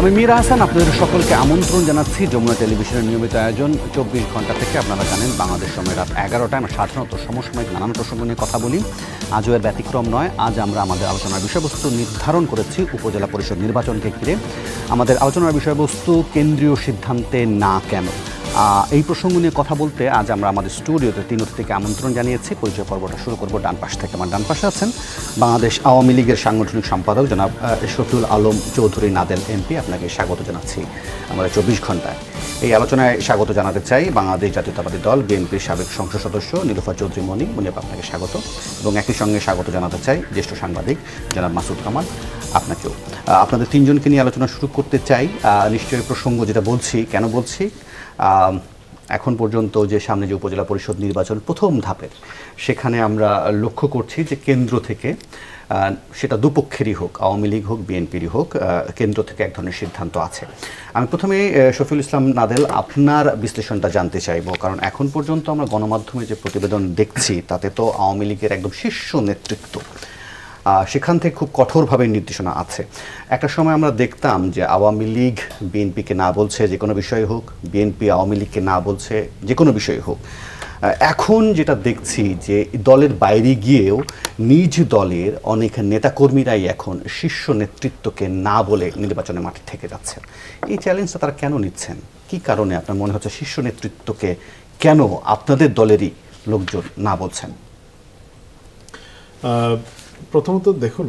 আমি মীরা হাসান আপনাদের সকলকে আমন্ত্রণ জানাচ্ছি যমুনা টেলিভিশনের নিয়মিত আয়োজন চব্বিশ ঘন্টা থেকে আপনারা জানেন বাংলাদেশ সময় রাত এগারোটায় আমরা সাধারণত সমসময়িক নানান প্রসঙ্গ নিয়ে কথা বলি আজও এর ব্যতিক্রম নয় আজ আমরা আমাদের আলোচনার বিষয়বস্তু নির্ধারণ করেছি উপজেলা পরিষদ নির্বাচনকে ঘিরে আমাদের আলোচনার বিষয়বস্তু কেন্দ্রীয় সিদ্ধান্তে না কেন এই প্রসঙ্গ নিয়ে কথা বলতে আজ আমরা আমাদের স্টুডিওতে তিন থেকে আমন্ত্রণ জানিয়েছি পরিচয় পর্বটা শুরু করব ডান পাশ থেকে আমার ডান পাশে আছেন বাংলাদেশ আওয়ামী লীগের সাংগঠনিক সম্পাদক জনাব শফিউল আলম চৌধুরী নাদেল এমপি আপনাকে স্বাগত জানাচ্ছি আমরা চব্বিশ ঘন্টায় এই আলোচনায় স্বাগত জানাতে চাই বাংলাদেশ জাতীয়তাবাদী দল বিএনপির সাবেক সংসদ সদস্য নীলফা চৌধুরী মনি মুনিয়াপ আপনাকে স্বাগত এবং একই সঙ্গে স্বাগত জানাতে চাই জ্যেষ্ঠ সাংবাদিক জনাব মাসুদ কামাল আপনাকেও আপনাদের তিনজনকে নিয়ে আলোচনা শুরু করতে চাই নিশ্চয়ই প্রসঙ্গ যেটা বলছি কেন বলছি এখন পর্যন্ত যে সামনে যে উপজেলা পরিষদ নির্বাচন প্রথম ধাপের সেখানে আমরা লক্ষ্য করছি যে কেন্দ্র থেকে সেটা দুপক্ষেরই হোক আওয়ামী লীগ হোক বিএনপিরই হোক কেন্দ্র থেকে এক ধরনের সিদ্ধান্ত আছে আমি প্রথমে শফিউল ইসলাম নাদেল আপনার বিশ্লেষণটা জানতে চাইব কারণ এখন পর্যন্ত আমরা গণমাধ্যমে যে প্রতিবেদন দেখছি তাতে তো আওয়ামী লীগের একদম শীর্ষ নেতৃত্ব সেখান থেকে খুব কঠোরভাবে নির্দেশনা আছে একটা সময় আমরা দেখতাম যে আওয়ামী লীগ বিএনপিকে না বলছে যে কোনো বিষয় হোক বিএনপি আওয়ামী লীগকে না বলছে যে কোনো বিষয় হোক এখন যেটা দেখছি যে দলের বাইরে গিয়েও নিজ দলের অনেক নেতাকর্মীরাই এখন শীর্ষ নেতৃত্বকে না বলে নির্বাচনের মাঠে থেকে যাচ্ছেন এই চ্যালেঞ্জটা তারা কেন নিচ্ছেন কি কারণে আপনার মনে হচ্ছে শীর্ষ নেতৃত্বকে কেন আপনাদের দলেরই লোকজন না বলছেন প্রথমত দেখুন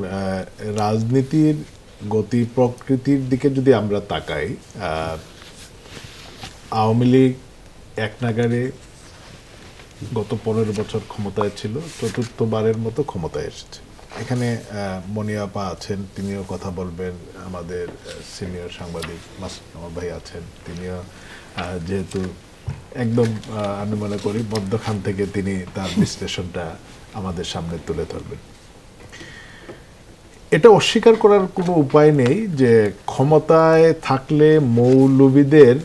রাজনীতির গতি প্রকৃতির দিকে যদি আমরা তাকাই আওয়ামী লীগ এক নাগারে গত পনেরো বছর ক্ষমতায় ছিল চতুর্থবারের মতো ক্ষমতায় এসেছে এখানে মনিয়াপা আছেন তিনিও কথা বলবেন আমাদের সিনিয়র সাংবাদিক মাসুদ ভাই আছেন তিনিও যেহেতু একদম আমি মনে করি বদ্ধখান থেকে তিনি তার বিশ্লেষণটা আমাদের সামনে তুলে ধরবেন এটা অস্বীকার করার কোনো উপায় নেই যে ক্ষমতায় থাকলে মৌলবিদের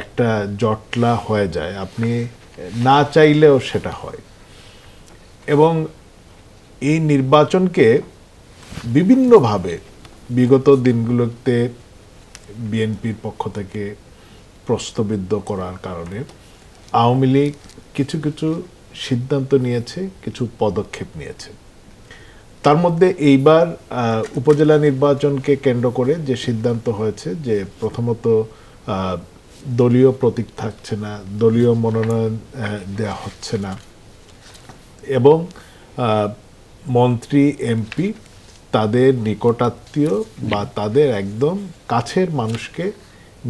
একটা জটলা হয়ে যায় আপনি না চাইলেও সেটা হয় এবং এই নির্বাচনকে বিভিন্নভাবে বিগত দিনগুলোতে বিএনপির পক্ষ থেকে প্রস্তবিদ্ধ করার কারণে আওয়ামী লীগ কিছু কিছু সিদ্ধান্ত নিয়েছে কিছু পদক্ষেপ নিয়েছে তার মধ্যে এইবার উপজেলা নির্বাচনকে কেন্দ্র করে যে সিদ্ধান্ত হয়েছে যে প্রথমত দলীয় প্রতীক থাকছে না দলীয় মনোনয়ন দেয়া হচ্ছে না এবং মন্ত্রী এমপি তাদের নিকটাত্মীয় বা তাদের একদম কাছের মানুষকে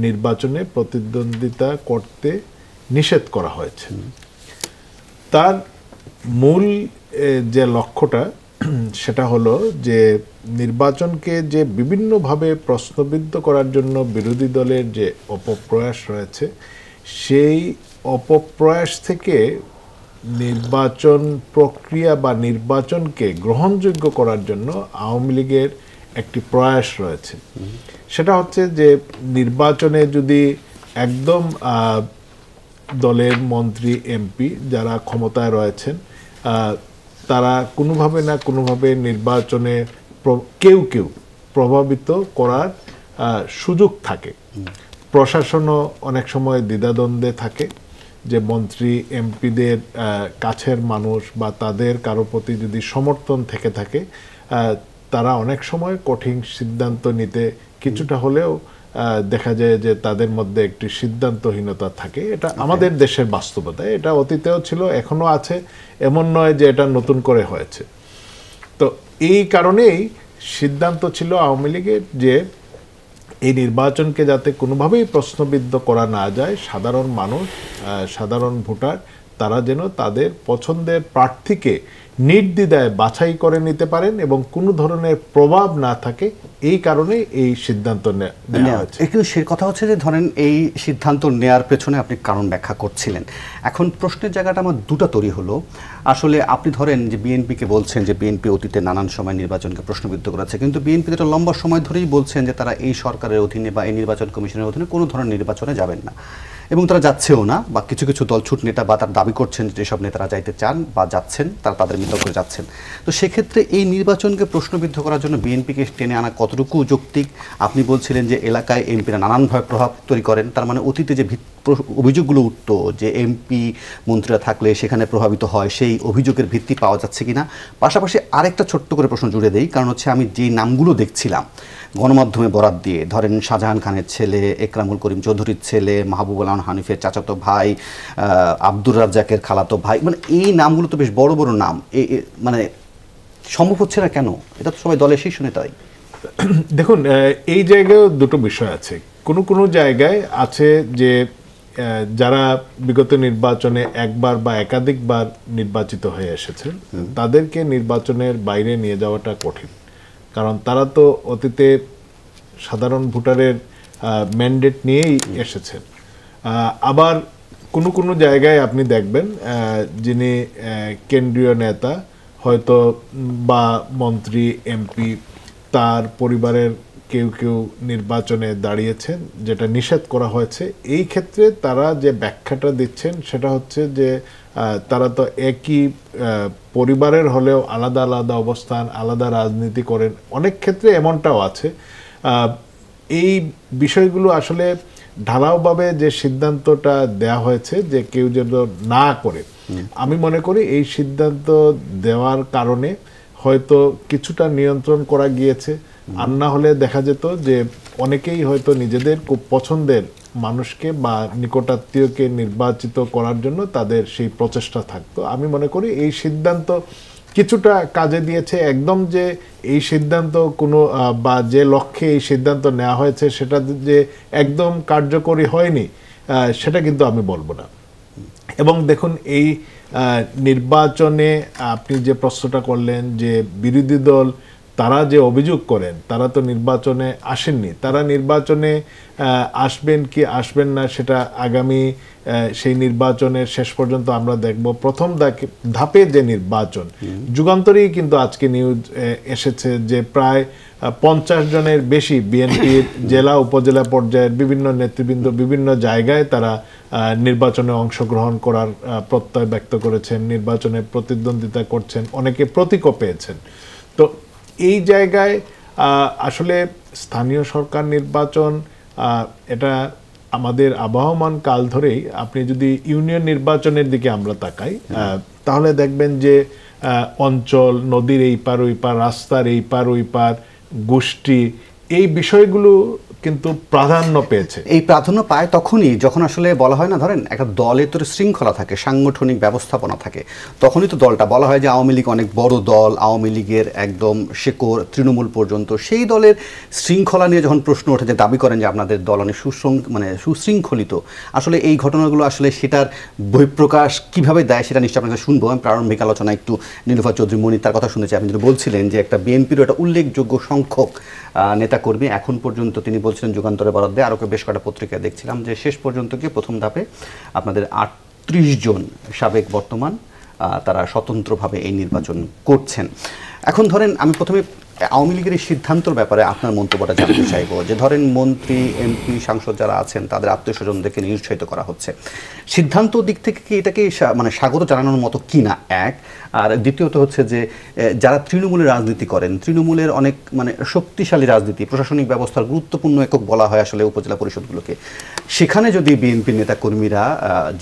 নির্বাচনে প্রতিদ্বন্দ্বিতা করতে নিষেধ করা হয়েছে তার মূল যে লক্ষ্যটা সেটা হলো যে নির্বাচনকে যে বিভিন্নভাবে প্রশ্নবিদ্ধ করার জন্য বিরোধী দলের যে অপপ্রয়াস রয়েছে সেই অপপ্রয়াস থেকে নির্বাচন প্রক্রিয়া বা নির্বাচনকে গ্রহণযোগ্য করার জন্য আওয়ামী লীগের একটি প্রয়াস রয়েছে সেটা হচ্ছে যে নির্বাচনে যদি একদম দলের মন্ত্রী এমপি যারা ক্ষমতায় রয়েছেন তারা কোনোভাবে না কোনোভাবে নির্বাচনে কেউ কেউ প্রভাবিত করার সুযোগ থাকে প্রশাসনও অনেক সময় দ্বিধাদ্বন্দ্বে থাকে যে মন্ত্রী এমপিদের কাছের মানুষ বা তাদের কারো প্রতি যদি সমর্থন থেকে থাকে তারা অনেক সময় কঠিন সিদ্ধান্ত নিতে কিছুটা হলেও দেখা যায় যে তাদের মধ্যে একটি সিদ্ধান্তহীনতা থাকে এটা আমাদের দেশের বাস্তবতা এটা অতীতেও ছিল এখনও আছে এমন নয় যে এটা নতুন করে হয়েছে তো এই কারণেই সিদ্ধান্ত ছিল আওয়ামী লীগের যে এই নির্বাচনকে যাতে কোনোভাবেই প্রশ্নবিদ্ধ করা না যায় সাধারণ মানুষ সাধারণ ভোটার তারা যেন তাদের পছন্দের প্রার্থীকে নির্দ্বিধায় বাছাই করে নিতে পারেন এবং কোনো ধরনের প্রভাব না থাকে এই কারণে এই সিদ্ধান্ত নেওয়া সে কথা হচ্ছে যে ধরেন এই সিদ্ধান্ত নেয়ার পেছনে আপনি কারণ ব্যাখ্যা করছিলেন এখন প্রশ্নের জায়গাটা আমার দুটা তৈরি হলো আসলে আপনি ধরেন যে বিএনপিকে বলছেন যে বিএনপি অতীতে নানান সময় নির্বাচনকে প্রশ্নবিদ্ধ করেছে কিন্তু বিএনপি তো লম্বা সময় ধরেই বলছেন যে তারা এই সরকারের অধীনে বা এই নির্বাচন কমিশনের অধীনে কোনো ধরনের নির্বাচনে যাবেন না এবং তারা যাচ্ছেও না বা কিছু কিছু দলছুট নেতা বা তার দাবি করছেন যেসব নেতারা যাইতে চান বা যাচ্ছেন তারা তাদের বিতর্ক যাচ্ছেন তো সেক্ষেত্রে এই নির্বাচনকে প্রশ্নবিদ্ধ করার জন্য বিএনপিকে টেনে আনা কতটুকু যৌক্তিক আপনি বলছিলেন যে এলাকায় এমপিরা নানানভাবে প্রভাব তৈরি করেন তার মানে অতীতে যে অভিযোগগুলো উঠত যে এমপি মন্ত্রীরা থাকলে সেখানে প্রভাবিত হয় সেই অভিযোগের ভিত্তি পাওয়া যাচ্ছে কিনা পাশাপাশি আরেকটা ছোট্ট করে প্রশ্ন জুড়ে দেই কারণ হচ্ছে আমি যে নামগুলো দেখছিলাম গণমাধ্যমে বরাদ দিয়ে ধরেন শাহজাহান খানের ছেলে একরামুল করিম চৌধুরীর ছেলে মাহবুব আহমান হানিফের চাচাতো ভাই আব্দুর রাজ্জাকের খালাতো ভাই মানে এই নামগুলো তো বেশ বড় বড় নাম মানে সম্ভব হচ্ছে না কেন এটা তো সবাই দলের শীর্ষ নেতাই দেখুন এই জায়গায় দুটো বিষয় আছে কোনো কোনো জায়গায় আছে যে যারা বিগত নির্বাচনে একবার বা একাধিকবার নির্বাচিত হয়ে এসেছেন তাদেরকে নির্বাচনের বাইরে নিয়ে যাওয়াটা কঠিন কারণ তারা তো অতীতে সাধারণ ভোটারের ম্যান্ডেট নিয়েই এসেছেন আবার কোনো কোনো জায়গায় আপনি দেখবেন যিনি কেন্দ্রীয় নেতা হয়তো বা মন্ত্রী এমপি তার পরিবারের কেউ কেউ নির্বাচনে দাঁড়িয়েছেন যেটা নিষেধ করা হয়েছে এই ক্ষেত্রে তারা যে ব্যাখ্যাটা দিচ্ছেন সেটা হচ্ছে যে তারা তো একই পরিবারের হলেও আলাদা আলাদা অবস্থান আলাদা রাজনীতি করেন অনেক ক্ষেত্রে এমনটাও আছে এই বিষয়গুলো আসলে ঢালাওভাবে যে সিদ্ধান্তটা দেয়া হয়েছে যে কেউ যেন না করে আমি মনে করি এই সিদ্ধান্ত দেওয়ার কারণে হয়তো কিছুটা নিয়ন্ত্রণ করা গিয়েছে আর না হলে দেখা যেত যে অনেকেই হয়তো নিজেদের খুব পছন্দের মানুষকে বা নিকটাত্মীয়কে নির্বাচিত করার জন্য তাদের সেই প্রচেষ্টা থাকতো আমি মনে করি এই সিদ্ধান্ত কিছুটা কাজে দিয়েছে একদম যে এই সিদ্ধান্ত কোনো বা যে লক্ষ্যে এই সিদ্ধান্ত নেওয়া হয়েছে সেটা যে একদম কার্যকরী হয়নি সেটা কিন্তু আমি বলবো না এবং দেখুন এই নির্বাচনে আপনি যে প্রশ্নটা করলেন যে বিরোধী দল তারা যে অভিযোগ করেন তারা তো নির্বাচনে আসেননি তারা নির্বাচনে আসবেন কি আসবেন না সেটা আগামী সেই নির্বাচনের শেষ পর্যন্ত আমরা দেখব প্রথম ধাপে যে নির্বাচন যুগান্তরেই কিন্তু আজকে নিউজ এসেছে যে প্রায় পঞ্চাশ জনের বেশি বিএনপির জেলা উপজেলা পর্যায়ের বিভিন্ন নেতৃবৃন্দ বিভিন্ন জায়গায় তারা নির্বাচনে অংশগ্রহণ করার প্রত্যয় ব্যক্ত করেছেন নির্বাচনে প্রতিদ্বন্দ্বিতা করছেন অনেকে প্রতীকও পেয়েছেন তো এই জায়গায় আসলে স্থানীয় সরকার নির্বাচন এটা আমাদের আবহমান কাল ধরেই আপনি যদি ইউনিয়ন নির্বাচনের দিকে আমরা তাকাই তাহলে দেখবেন যে অঞ্চল নদীর এই পার ওই পার রাস্তার এই পার ওই পার গোষ্ঠী এই বিষয়গুলো কিন্তু প্রাধান্য পেয়েছে এই প্রাধান্য পায় তখনই যখন আসলে বলা হয় না ধরেন একটা দলে তো শৃঙ্খলা থাকে সাংগঠনিক ব্যবস্থাপনা থাকে তখনই তো দলটা বলা হয় যে আওয়ামী লীগ অনেক বড় দল আওয়ামী লীগের একদম শেকড় তৃণমূল পর্যন্ত সেই দলের শৃঙ্খলা নিয়ে যখন প্রশ্ন ওঠে যে দাবি করেন যে আপনাদের দল অনেক সুশৃঙ্ মানে সুশৃঙ্খলিত আসলে এই ঘটনাগুলো আসলে সেটার বহিঃপ্রকাশ কিভাবে দেয় সেটা নিশ্চয়ই আপনাকে শুনবো আমি প্রারম্ভিক আলোচনা একটু নীলুফা চৌধুরী মণি তার কথা শুনেছি আপনি যেটা বলছিলেন যে একটা বিএনপিরও একটা উল্লেখযোগ্য সংখ্যক নেতাকর্মী এখন পর্যন্ত তিনি বল বলছিলেন যুগান্তরে বরাদ্দে আরও বেশ কটা পত্রিকা দেখছিলাম যে শেষ পর্যন্ত কি প্রথম ধাপে আপনাদের আটত্রিশ জন সাবেক বর্তমান তারা স্বতন্ত্রভাবে এই নির্বাচন করছেন এখন ধরেন আমি প্রথমে আওয়ামী লীগের এই সিদ্ধান্তর ব্যাপারে আপনার মন্তব্যটা জানতে চাইব যে ধরেন মন্ত্রী এমপি সাংসদ যারা আছেন তাদের স্বজনদেরকে নিরুৎসাহিত করা হচ্ছে সিদ্ধান্ত দিক থেকে কি এটাকে মানে স্বাগত জানানোর মতো কি না এক আর দ্বিতীয়ত হচ্ছে যে যারা তৃণমূলের রাজনীতি করেন তৃণমূলের অনেক মানে শক্তিশালী রাজনীতি প্রশাসনিক ব্যবস্থার গুরুত্বপূর্ণ একক বলা হয় আসলে উপজেলা পরিষদগুলোকে সেখানে যদি বিএনপি নেতাকর্মীরা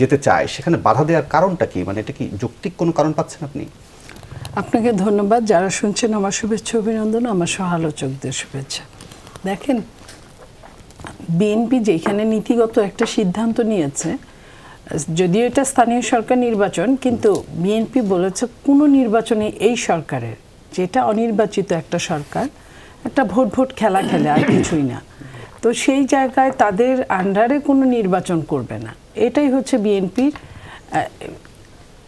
যেতে চায় সেখানে বাধা দেওয়ার কারণটা কি মানে এটা কি যৌক্তিক কোনো কারণ পাচ্ছেন আপনি আপনাকে ধন্যবাদ যারা শুনছেন আমার শুভেচ্ছা অভিনন্দন আমার সহ আলোচকদের শুভেচ্ছা দেখেন বিএনপি যেখানে নীতিগত একটা সিদ্ধান্ত নিয়েছে যদিও এটা স্থানীয় সরকার নির্বাচন কিন্তু বিএনপি বলেছে কোনো নির্বাচনে এই সরকারের যেটা অনির্বাচিত একটা সরকার একটা ভোট ভোট খেলা খেলে আর কিছুই না তো সেই জায়গায় তাদের আন্ডারে কোনো নির্বাচন করবে না এটাই হচ্ছে বিএনপির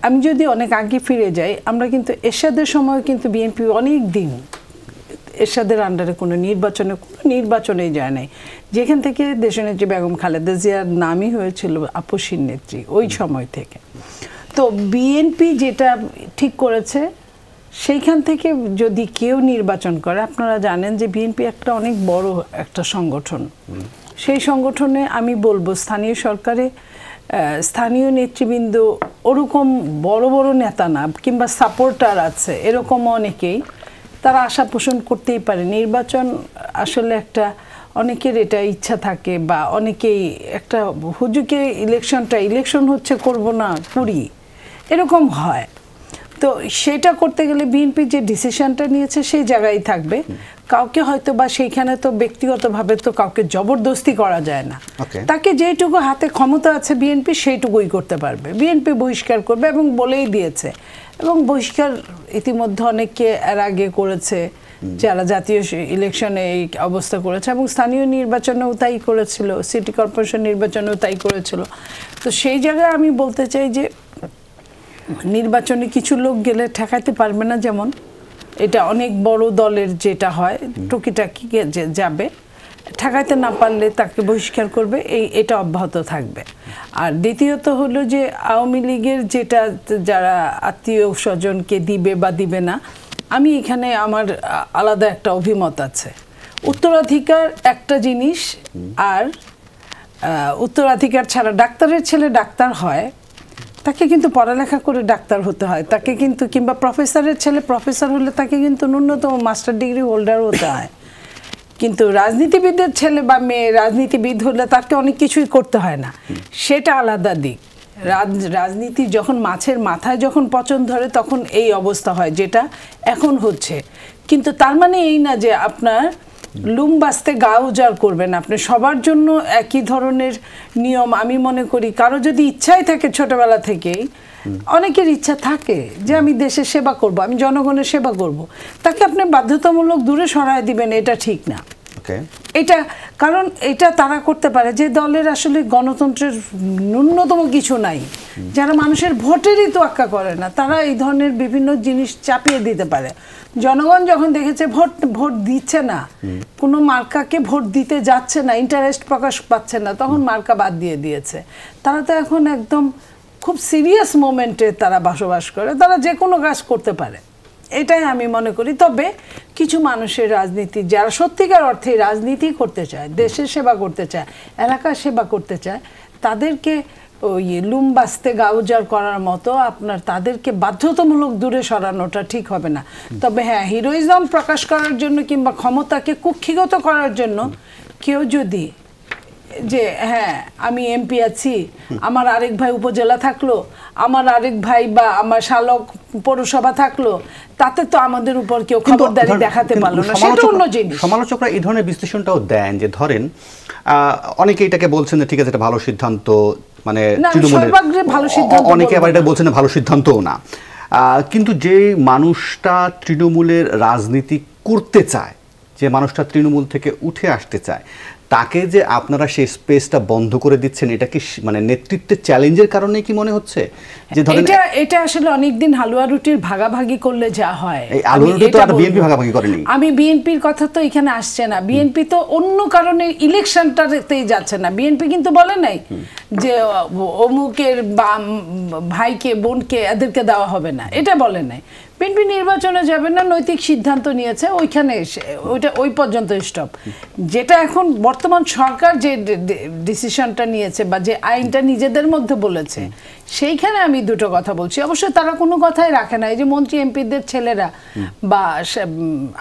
আমি যদি অনেক আগে ফিরে যাই আমরা কিন্তু এরশাদের সময় কিন্তু বিএনপি অনেক দিন এরশাদের আন্ডারে কোনো নির্বাচনে কোনো নির্বাচনেই যায় নাই যেখান থেকে দেশনেত্রী বেগম খালেদা জিয়ার নামই হয়েছিল আপসীর নেত্রী ওই সময় থেকে তো বিএনপি যেটা ঠিক করেছে সেইখান থেকে যদি কেউ নির্বাচন করে আপনারা জানেন যে বিএনপি একটা অনেক বড় একটা সংগঠন সেই সংগঠনে আমি বলবো স্থানীয় সরকারে স্থানীয় নেতৃবৃন্দ ওরকম বড় বড় নেতা না কিংবা সাপোর্টার আছে এরকম অনেকেই তারা আশা পোষণ করতেই পারে নির্বাচন আসলে একটা অনেকের এটা ইচ্ছা থাকে বা অনেকেই একটা হুজুকে ইলেকশনটা ইলেকশন হচ্ছে করব না করি এরকম হয় তো সেটা করতে গেলে বিএনপি যে ডিসিশনটা নিয়েছে সেই জায়গায় থাকবে কাউকে হয়তো বা সেইখানে তো ব্যক্তিগতভাবে তো কাউকে জবরদস্তি করা যায় না তাকে যেটুকু হাতে ক্ষমতা আছে বিএনপি সেইটুকুই করতে পারবে বিএনপি বহিষ্কার করবে এবং বলেই দিয়েছে এবং বহিষ্কার ইতিমধ্যে অনেককে এর আগে করেছে যারা জাতীয় ইলেকশনে এই অবস্থা করেছে এবং স্থানীয় নির্বাচনেও তাই করেছিল সিটি কর্পোরেশন নির্বাচনেও তাই করেছিল তো সেই জায়গায় আমি বলতে চাই যে নির্বাচনে কিছু লোক গেলে ঠেকাইতে পারবে না যেমন এটা অনেক বড় দলের যেটা হয় টুকিটাকি যাবে ঠেকাইতে না পারলে তাকে বহিষ্কার করবে এই এটা অব্যাহত থাকবে আর দ্বিতীয়ত হলো যে আওয়ামী লীগের যেটা যারা আত্মীয় স্বজনকে দিবে বা দিবে না আমি এখানে আমার আলাদা একটা অভিমত আছে উত্তরাধিকার একটা জিনিস আর উত্তরাধিকার ছাড়া ডাক্তারের ছেলে ডাক্তার হয় তাকে কিন্তু পড়ালেখা করে ডাক্তার হতে হয় তাকে কিন্তু কিংবা প্রফেসরের ছেলে প্রফেসর হলে তাকে কিন্তু ন্যূনতম মাস্টার ডিগ্রি হোল্ডার হতে হয় কিন্তু রাজনীতিবিদের ছেলে বা মেয়ে রাজনীতিবিদ হলে তাকে অনেক কিছুই করতে হয় না সেটা আলাদা দিক রাজনীতি যখন মাছের মাথায় যখন পচন ধরে তখন এই অবস্থা হয় যেটা এখন হচ্ছে কিন্তু তার মানে এই না যে আপনার লুম বাঁচতে গা উজাড় করবেন আপনি সবার জন্য একই ধরনের নিয়ম আমি মনে করি কারো যদি ইচ্ছাই থাকে ছোটবেলা থেকেই অনেকের ইচ্ছা থাকে যে আমি দেশের সেবা করব আমি জনগণের সেবা করব তাকে আপনি বাধ্যতামূলক দূরে সরায় দিবেন এটা ঠিক না এটা কারণ এটা তারা করতে পারে যে দলের আসলে গণতন্ত্রের ন্যূনতম কিছু নাই যারা মানুষের ভোটেরই তোয়াক্কা করে না তারা এই ধরনের বিভিন্ন জিনিস চাপিয়ে দিতে পারে জনগণ যখন দেখেছে ভোট ভোট দিচ্ছে না কোনো মার্কাকে ভোট দিতে যাচ্ছে না ইন্টারেস্ট প্রকাশ পাচ্ছে না তখন মার্কা বাদ দিয়ে দিয়েছে তারা তো এখন একদম খুব সিরিয়াস মোমেন্টে তারা বসবাস করে তারা যে কোনো কাজ করতে পারে এটাই আমি মনে করি তবে কিছু মানুষের রাজনীতি যারা সত্যিকার অর্থে রাজনীতি করতে চায় দেশের সেবা করতে চায় এলাকার সেবা করতে চায় তাদেরকে ওই লুম বাঁচতে গাউজার করার মতো আপনার তাদেরকে বাধ্যতামূলক দূরে সরানোটা ঠিক হবে না তবে হ্যাঁ হিরোইজম প্রকাশ করার জন্য কিংবা ক্ষমতাকে কুক্ষিগত করার জন্য কেউ যদি যে হ্যাঁ আমি এমপি আছি আমার আরেক ভাই উপজেলা থাকলো আমার আরেক ভাই বা আমার শালক পৌরসভা থাকলো তাতে তো আমাদের উপর কেউ খবরদারি দেখাতে পারলো না সেটা অন্য জিনিস সমালোচকরা এই ধরনের বিশ্লেষণটাও দেন যে ধরেন অনেকে এটাকে বলছেন যে ঠিক আছে এটা ভালো সিদ্ধান্ত মানে তৃণমূলের অনেকে আবার এটা বলছেন ভালো সিদ্ধান্তও না কিন্তু যে মানুষটা তৃণমূলের রাজনীতি করতে চায় যে মানুষটা তৃণমূল থেকে উঠে আসতে চায় তাকে যে আপনারা সেই স্পেসটা বন্ধ করে দিচ্ছেন এটা কি মানে নেতৃত্বের চ্যালেঞ্জের কারণে কি মনে হচ্ছে যে ধরেন এটা এটা আসলে অনেকদিন হালুয়া রুটির ভাগাভাগি করলে যা হয় এই হালুয়া রুটি তো আর বিএনপি ভাগাভাগি করেনি আমি বিএনপির কথা তো এখানে আসছে না বিএনপি তো অন্য কারণে ইলেকশনটাতেই যাচ্ছে না বিএনপি কিন্তু বলে নাই যে অমুকের বাম ভাইকে বোনকে এদেরকে দেওয়া হবে না এটা বলে নাই বিএনপি নির্বাচনে যাবে না নৈতিক সিদ্ধান্ত নিয়েছে ওইখানে এসে ওইটা ওই পর্যন্ত স্টপ যেটা এখন বর্তমান সরকার যে ডিসিশনটা নিয়েছে বা যে আইনটা নিজেদের মধ্যে বলেছে সেইখানে আমি দুটো কথা বলছি অবশ্যই তারা কোনো কথাই রাখে না এই যে মন্ত্রী এমপিদের ছেলেরা বা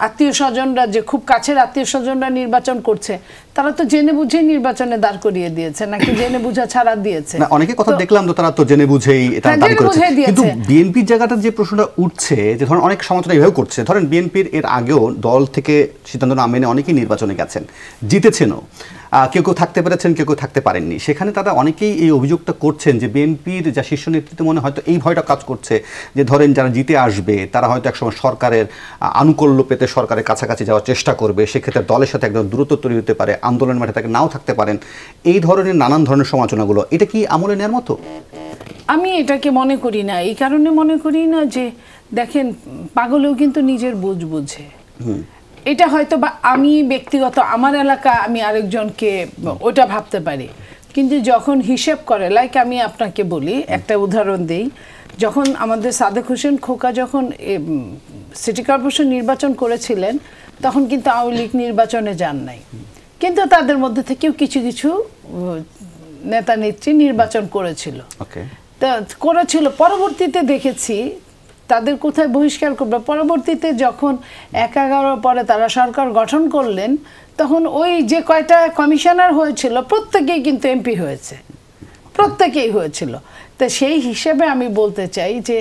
আত্মীয় স্বজনরা যে খুব কাছের আত্মীয় স্বজনরা নির্বাচন করছে তারা তো জেনে বুঝে নির্বাচনে দাঁড় করিয়ে দিয়েছে নাকি জেনে বুঝা ছাড়া দিয়েছে অনেকে কথা দেখলাম তো তারা তো জেনে বুঝেই হ্যাঁ, তারা দাঁড় করেছে কিন্তু বিএনপির জায়গাটা যে প্রশ্নটা উঠছে যে ধরেন অনেক সমালোচনা এভাবে করছে ধরেন বিএনপির এর আগেও দল থেকে সিদ্ধান্ত না মেনে অনেকেই নির্বাচনে গেছেন জিতেছেনও কেউ কেউ থাকতে পেরেছেন কেউ কেউ থাকতে পারেননি সেখানে তারা অনেকেই এই অভিযোগটা করছেন যে বিএনপির যা শীর্ষ নেতৃত্ব মনে হয়তো এই ভয়টা কাজ করছে যে ধরেন যারা জিতে আসবে তারা হয়তো একসময় সরকারের আনুকূল্য পেতে সরকারের কাছাকাছি যাওয়ার চেষ্টা করবে সেক্ষেত্রে দলের সাথে একদম দ্রুত তৈরি হতে পারে আন্দোলন মাঠে তাকে নাও থাকতে পারেন এই ধরনের নানান ধরনের সমালোচনাগুলো এটা কি আমলে নেওয়ার মতো আমি এটাকে মনে করি না এই কারণে মনে করি না যে দেখেন পাগলেও কিন্তু নিজের বোঝ বোঝে এটা হয়তো বা আমি ব্যক্তিগত আমার এলাকা আমি আরেকজনকে ওটা ভাবতে পারি কিন্তু যখন হিসেব করে লাইক আমি আপনাকে বলি একটা উদাহরণ দিই যখন আমাদের সাদেক হোসেন খোকা যখন সিটি কর্পোরেশন নির্বাচন করেছিলেন তখন কিন্তু আওয়ামী লীগ নির্বাচনে যান নাই কিন্তু তাদের মধ্যে থেকেও কিছু কিছু নেতা নেত্রী নির্বাচন করেছিল করেছিল পরবর্তীতে দেখেছি তাদের কোথায় বহিষ্কার করবে পরবর্তীতে যখন এক এগারোর পরে তারা সরকার গঠন করলেন তখন ওই যে কয়টা কমিশনার হয়েছিল প্রত্যেকেই কিন্তু এমপি হয়েছে প্রত্যেকেই হয়েছিল তো সেই হিসেবে আমি বলতে চাই যে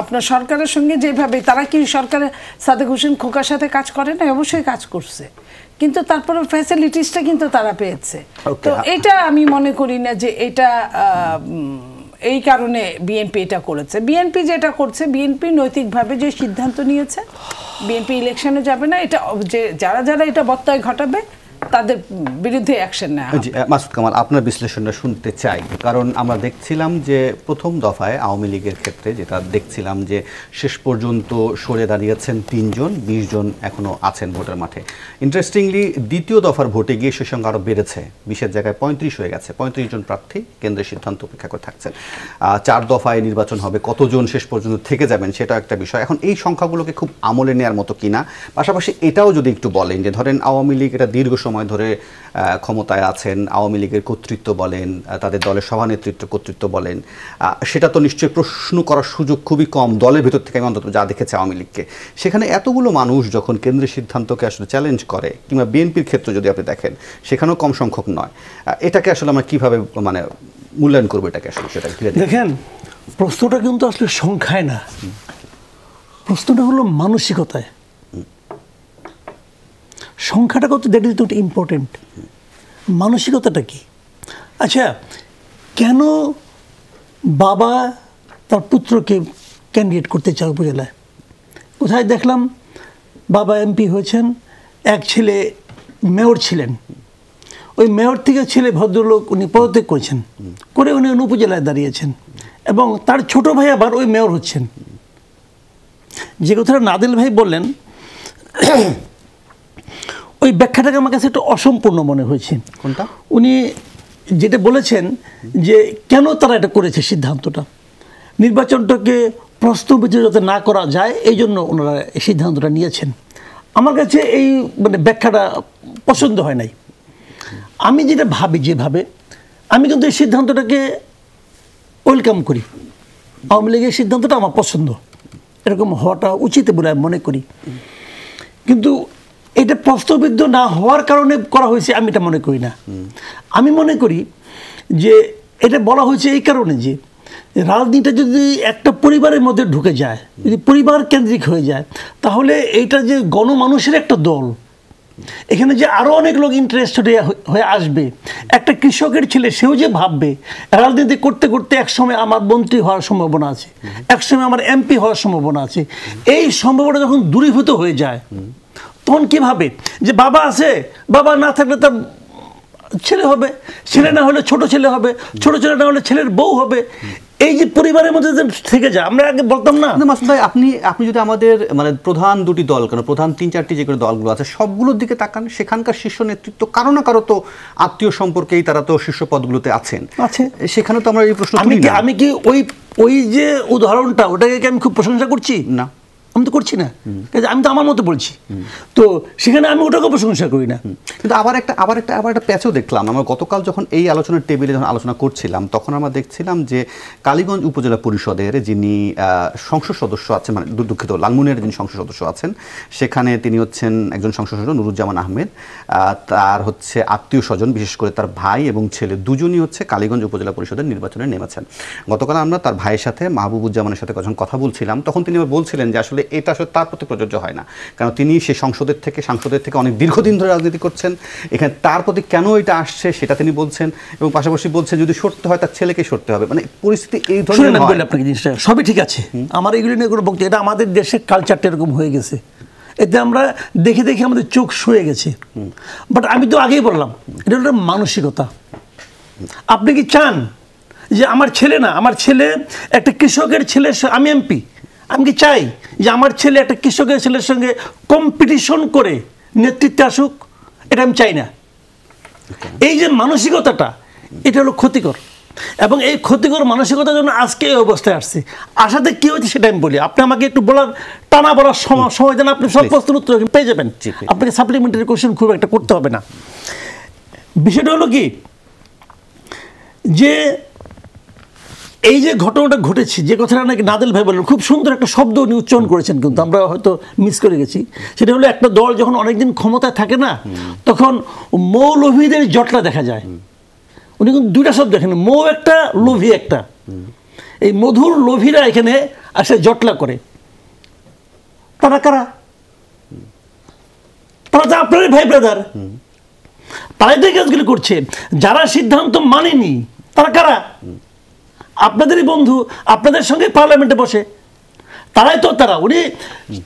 আপনার সরকারের সঙ্গে যেভাবে তারা কি সরকারের সাদেক হোসেন খোকার সাথে কাজ করে না অবশ্যই কাজ করছে কিন্তু তারপরে ফ্যাসিলিটিসটা কিন্তু তারা পেয়েছে তো হ্যাঁ। এটা আমি মনে করি না যে এটা এই কারণে বিএনপি এটা করেছে বিএনপি যেটা করছে বিএনপি নৈতিকভাবে যে সিদ্ধান্ত নিয়েছে বিএনপি ইলেকশনে যাবে না এটা যে যারা যারা এটা বত্তায় ঘটাবে তাদের বিরুদ্ধে অ্যাকশন নেওয়া জি মাসুদ কামাল আপনার বিশ্লেষণটা শুনতে চাই কারণ আমরা দেখছিলাম যে প্রথম দফায় আওয়ামী লীগের ক্ষেত্রে যেটা দেখছিলাম যে শেষ পর্যন্ত সরে দাঁড়িয়েছেন তিনজন বিশ জন এখনও আছেন ভোটের মাঠে ইন্টারেস্টিংলি দ্বিতীয় দফার ভোটে গিয়ে সেই সংখ্যা আরও বেড়েছে বিশের জায়গায় পঁয়ত্রিশ হয়ে গেছে পঁয়ত্রিশ জন প্রার্থী কেন্দ্রের সিদ্ধান্ত উপেক্ষা করে থাকছেন চার দফায় নির্বাচন হবে কতজন শেষ পর্যন্ত থেকে যাবেন সেটা একটা বিষয় এখন এই সংখ্যাগুলোকে খুব আমলে নেওয়ার মতো কিনা পাশাপাশি এটাও যদি একটু বলেন যে ধরেন আওয়ামী লীগ এটা দীর্ঘ সময় সময় ধরে ক্ষমতায় আছেন আওয়ামী লীগের কর্তৃত্ব বলেন তাদের দলের সভানেতৃত্ব কর্তৃত্ব বলেন সেটা তো নিশ্চয়ই প্রশ্ন করার সুযোগ খুবই কম দলের ভিতর থেকে আমি অন্তত যা দেখেছি আওয়ামী লীগকে সেখানে এতগুলো মানুষ যখন কেন্দ্রের সিদ্ধান্তকে আসলে চ্যালেঞ্জ করে কিংবা বিএনপির ক্ষেত্রে যদি আপনি দেখেন সেখানেও কম সংখ্যক নয় এটাকে আসলে আমরা কীভাবে মানে মূল্যায়ন করবো এটাকে আসলে সেটা দেখেন প্রশ্নটা কিন্তু আসলে সংখ্যায় না প্রশ্নটা হলো মানসিকতায় সংখ্যাটা কত দ্যাট ইজ নট ইম্পর্টেন্ট মানসিকতাটা কি আচ্ছা কেন বাবা তার পুত্রকে ক্যান্ডিডেট করতে চায় উপজেলায় কোথায় দেখলাম বাবা এমপি হয়েছেন এক ছেলে মেয়র ছিলেন ওই মেয়র থেকে ছেলে ভদ্রলোক উনি পদত্যাগ করেছেন করে উনি উপজেলায় দাঁড়িয়েছেন এবং তার ছোট ভাই আবার ওই মেয়র হচ্ছেন যে কথাটা নাদিল ভাই বললেন ওই ব্যাখ্যাটাকে আমার কাছে একটু অসম্পূর্ণ মনে হয়েছে কোনটা উনি যেটা বলেছেন যে কেন তারা এটা করেছে সিদ্ধান্তটা নির্বাচনটাকে প্রশ্নবিদ্ধ যাতে না করা যায় এই জন্য ওনারা এই সিদ্ধান্তটা নিয়েছেন আমার কাছে এই মানে ব্যাখ্যাটা পছন্দ হয় নাই আমি যেটা ভাবি যেভাবে আমি কিন্তু এই সিদ্ধান্তটাকে ওয়েলকাম করি আওয়ামী লীগের সিদ্ধান্তটা আমার পছন্দ এরকম হওয়াটা উচিত বলে আমি মনে করি কিন্তু এটা প্রস্তাবিদ্ধ না হওয়ার কারণে করা হয়েছে আমি এটা মনে করি না আমি মনে করি যে এটা বলা হয়েছে এই কারণে যে রাজনীতিটা যদি একটা পরিবারের মধ্যে ঢুকে যায় যদি পরিবার কেন্দ্রিক হয়ে যায় তাহলে এইটা যে গণমানুষের একটা দল এখানে যে আরও অনেক লোক ইন্টারেস্টেড হয়ে আসবে একটা কৃষকের ছেলে সেও যে ভাববে রাজনীতি করতে করতে একসময় আমার মন্ত্রী হওয়ার সম্ভাবনা আছে একসময় আমার এমপি হওয়ার সম্ভাবনা আছে এই সম্ভাবনা যখন দূরীভূত হয়ে যায় তখন কীভাবে যে বাবা আছে বাবা না থাকলে তার ছেলে হবে ছেলে না হলে ছোট ছেলে হবে ছোট ছেলে না হলে ছেলের বউ হবে এই যে পরিবারের মধ্যে যে থেকে যায় আমরা আগে বলতাম না মাসুদ ভাই আপনি আপনি যদি আমাদের মানে প্রধান দুটি দল কেন প্রধান তিন চারটি যে কোনো দলগুলো আছে সবগুলোর দিকে তাকান সেখানকার শীর্ষ নেতৃত্ব কারো না কারো তো আত্মীয় সম্পর্কেই তারা তো শীর্ষ পদগুলোতে আছেন আছে সেখানে তো আমরা এই প্রশ্ন আমি কি আমি কি ওই ওই যে উদাহরণটা ওটাকে কি আমি খুব প্রশংসা করছি না আমি তো করছি না আমি তো আমার মতো বলছি তো সেখানে আমি ওটাকে প্রশংসা করি না কিন্তু আবার একটা আবার একটা আবার একটা প্যাচও দেখলাম আমরা গতকাল যখন এই আলোচনার টেবিলে যখন আলোচনা করছিলাম তখন আমরা দেখছিলাম যে কালীগঞ্জ উপজেলা পরিষদের যিনি সংসদ সদস্য আছেন মানে দুঃখিত লালমুনিয়ার যিনি সংসদ সদস্য আছেন সেখানে তিনি হচ্ছেন একজন সংসদ সদস্য নুরুজ্জামান আহমেদ তার হচ্ছে আত্মীয় স্বজন বিশেষ করে তার ভাই এবং ছেলে দুজনই হচ্ছে কালীগঞ্জ উপজেলা পরিষদের নির্বাচনে নেমেছেন গতকাল আমরা তার ভাইয়ের সাথে মাহবুবুজ্জামানের সাথে যখন কথা বলছিলাম তখন তিনি বলছিলেন যে আসলে এটা আসলে তার প্রতি প্রযোজ্য হয় না কারণ তিনি সেই সংসদের থেকে সাংসদের থেকে অনেক দীর্ঘদিন ধরে রাজনীতি করছেন এখানে তার প্রতি কেন এটা আসছে সেটা তিনি বলছেন এবং পাশাপাশি বলছেন যদি সরতে হয় তার ছেলেকে সরতে হবে মানে পরিস্থিতি এই ধরনের আপনাকে জিনিসটা সবই ঠিক আছে আমার এগুলো নিয়ে কোনো বক্তব্য এটা আমাদের দেশের কালচারটা এরকম হয়ে গেছে এতে আমরা দেখে দেখে আমাদের চোখ শুয়ে গেছে বাট আমি তো আগেই বললাম এটা একটা মানসিকতা আপনি কি চান যে আমার ছেলে না আমার ছেলে একটা কৃষকের ছেলে আমি এমপি আমি কি চাই যে আমার ছেলে একটা কৃষকের ছেলের সঙ্গে কম্পিটিশন করে নেতৃত্বে আসুক এটা আমি চাই না এই যে মানসিকতাটা এটা হলো ক্ষতিকর এবং এই ক্ষতিকর মানসিকতার জন্য আজকে এই অবস্থায় আসছে আসাতে কী হয়েছে সেটা আমি বলি আপনি আমাকে একটু বলার টানা বলার সময় সময় দেন আপনি সব প্রশ্নের উত্তর পেয়ে যাবেন আপনাকে সাপ্লিমেন্টারি কোয়েশন খুব একটা করতে হবে না বিষয়টা হলো কি যে এই যে ঘটনাটা ঘটেছে যে কথাটা নাকি নাদেল ভাই বললেন খুব সুন্দর একটা শব্দ উনি উচ্চারণ করেছেন কিন্তু আমরা হয়তো মিস করে গেছি সেটা হলো একটা দল যখন অনেকদিন ক্ষমতায় থাকে না তখন মৌলভীদের জটলা দেখা যায় উনি কিন্তু দুইটা শব্দ দেখেন মৌ একটা লোভী একটা এই মধুর লোভীরা এখানে আসে জটলা করে তারা কারা তারা তো আপনারই ভাই ব্রাদার তারাই তো কাজগুলি করছে যারা সিদ্ধান্ত মানেনি তারা কারা আপনাদেরই বন্ধু আপনাদের সঙ্গে পার্লামেন্টে বসে তারাই তো তারা উনি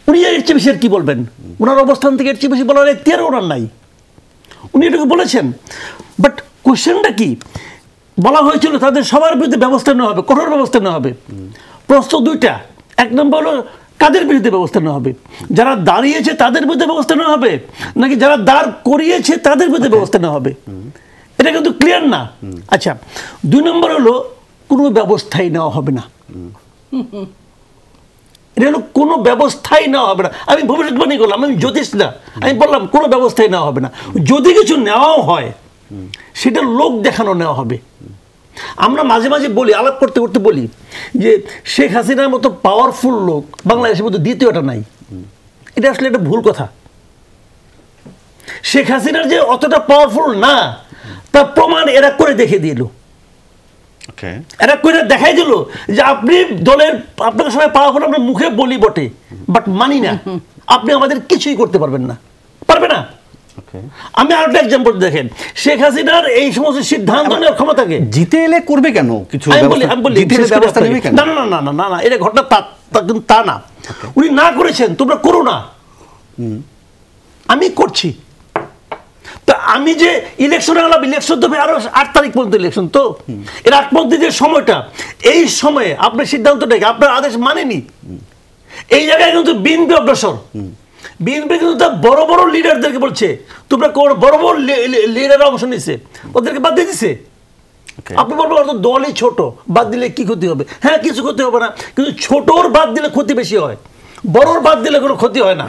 উনি এর চেয়ে বেশি আর কী বলবেন ওনার অবস্থান থেকে এর চেয়ে বেশি বলার এখতিয়ারও ওনার নাই উনি এটুকু বলেছেন বাট কোশ্চেনটা কি বলা হয়েছিল তাদের সবার বিরুদ্ধে ব্যবস্থা নেওয়া হবে কঠোর ব্যবস্থা নেওয়া হবে প্রশ্ন দুইটা এক নম্বর হলো কাদের বিরুদ্ধে ব্যবস্থা নেওয়া হবে যারা দাঁড়িয়েছে তাদের বিরুদ্ধে ব্যবস্থা নেওয়া হবে নাকি যারা দাঁড় করিয়েছে তাদের বিরুদ্ধে ব্যবস্থা নেওয়া হবে এটা কিন্তু ক্লিয়ার না আচ্ছা দুই নম্বর হলো কোনো ব্যবস্থাই নেওয়া হবে না এটা হলো কোনো ব্যবস্থাই নেওয়া হবে না আমি ভবিষ্যৎবাণী করলাম আমি জ্যোতিষ না আমি বললাম কোনো ব্যবস্থাই নেওয়া হবে না যদি কিছু নেওয়াও হয় সেটা লোক দেখানো নেওয়া হবে আমরা মাঝে মাঝে বলি আলাপ করতে করতে বলি যে শেখ হাসিনার মতো পাওয়ারফুল লোক বাংলাদেশের মধ্যে দ্বিতীয়টা নাই এটা আসলে একটা ভুল কথা শেখ হাসিনার যে অতটা পাওয়ারফুল না তার প্রমাণ এরা করে দেখে দিল এটা করে দেখাই দিল যে আপনি দলের আপনাকে সবাই পাওয়া আমরা মুখে বলি বটে বাট মানি না আপনি আমাদের কিছুই করতে পারবেন না পারবে না আমি আর একটা এক্সাম্পল দেখেন শেখ হাসিনার এই সমস্ত সিদ্ধান্ত নেওয়ার ক্ষমতাকে জিতে এলে করবে কেন কিছু না না না না না না এটা ঘটনা তা তা না উনি না করেছেন তোমরা করো না আমি করছি তা আমি যে ইলেকশন আলাপ ইলেকশন তো আরো আট তারিখ পর্যন্ত ইলেকশন তো এর আট পর্যন্ত যে সময়টা এই সময়ে আপনার সিদ্ধান্তটাকে আপনার আদেশ মানেনি এই জায়গায় কিন্তু বিএনপি অগ্রসর বিএনপি কিন্তু তার বড় বড় লিডারদেরকে বলছে তোমরা বড় বড় লিডার অংশ নিচ্ছে ওদেরকে বাদ দিয়ে দিছে আপনি বলবেন অর্থ দলই ছোট বাদ দিলে কি ক্ষতি হবে হ্যাঁ কিছু ক্ষতি হবে না কিন্তু ছোটর বাদ দিলে ক্ষতি বেশি হয় বড়র বাদ দিলে কোনো ক্ষতি হয় না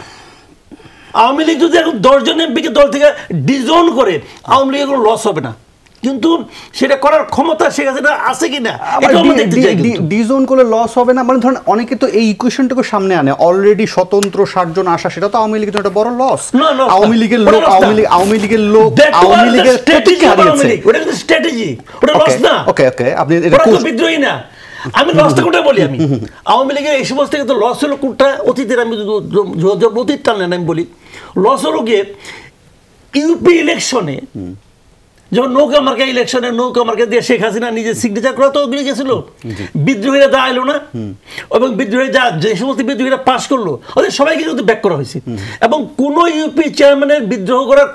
আওয়ামী লীগ যদি এখন দশজন এমপিকে দল থেকে ডিজন করে আওয়ামী লীগের কোনো লস হবে না কিন্তু সেটা করার ক্ষমতা সে কাছে আছে কি কিনা ডিজন করলে লস হবে না মানে ধরেন অনেকে তো এই ইকুয়েশনটাকে সামনে আনে অলরেডি স্বতন্ত্র ষাটজন আসা সেটা তো আওয়ামী লীগের একটা বড় লস আওয়ামী লীগের লোক আওয়ামী লীগ আওয়ামী লীগের লোক আওয়ামী লীগের স্ট্র্যাটেজি হারিয়েছে ওটা কিন্তু স্ট্র্যাটেজি ওটা লস না ওকে ওকে আপনি এটা কোন বিদ্রোহী না আমি লসটা কোনটা বলি আমি আওয়ামী লীগের এই সমস্ত থেকে তো লস হলো কোনটা অতীতের আমি যদি অতীত টানলেন আমি বলি লসরুকে ইউপি ইলেকশনে যখন নৌকা মার্কে ইলেকশনে নৌকা মার্কে দিয়ে শেখ হাসিনা নিজের সিগনেচার করা তো অগ্রে গেছিল বিদ্রোহীরা দা এলো না এবং বিদ্রোহী যা যে সমস্ত বিদ্রোহীরা পাশ করলো ওদের সবাইকে কিন্তু ব্যাক করা হয়েছে এবং কোনো ইউপি চেয়ারম্যানের বিদ্রোহ করার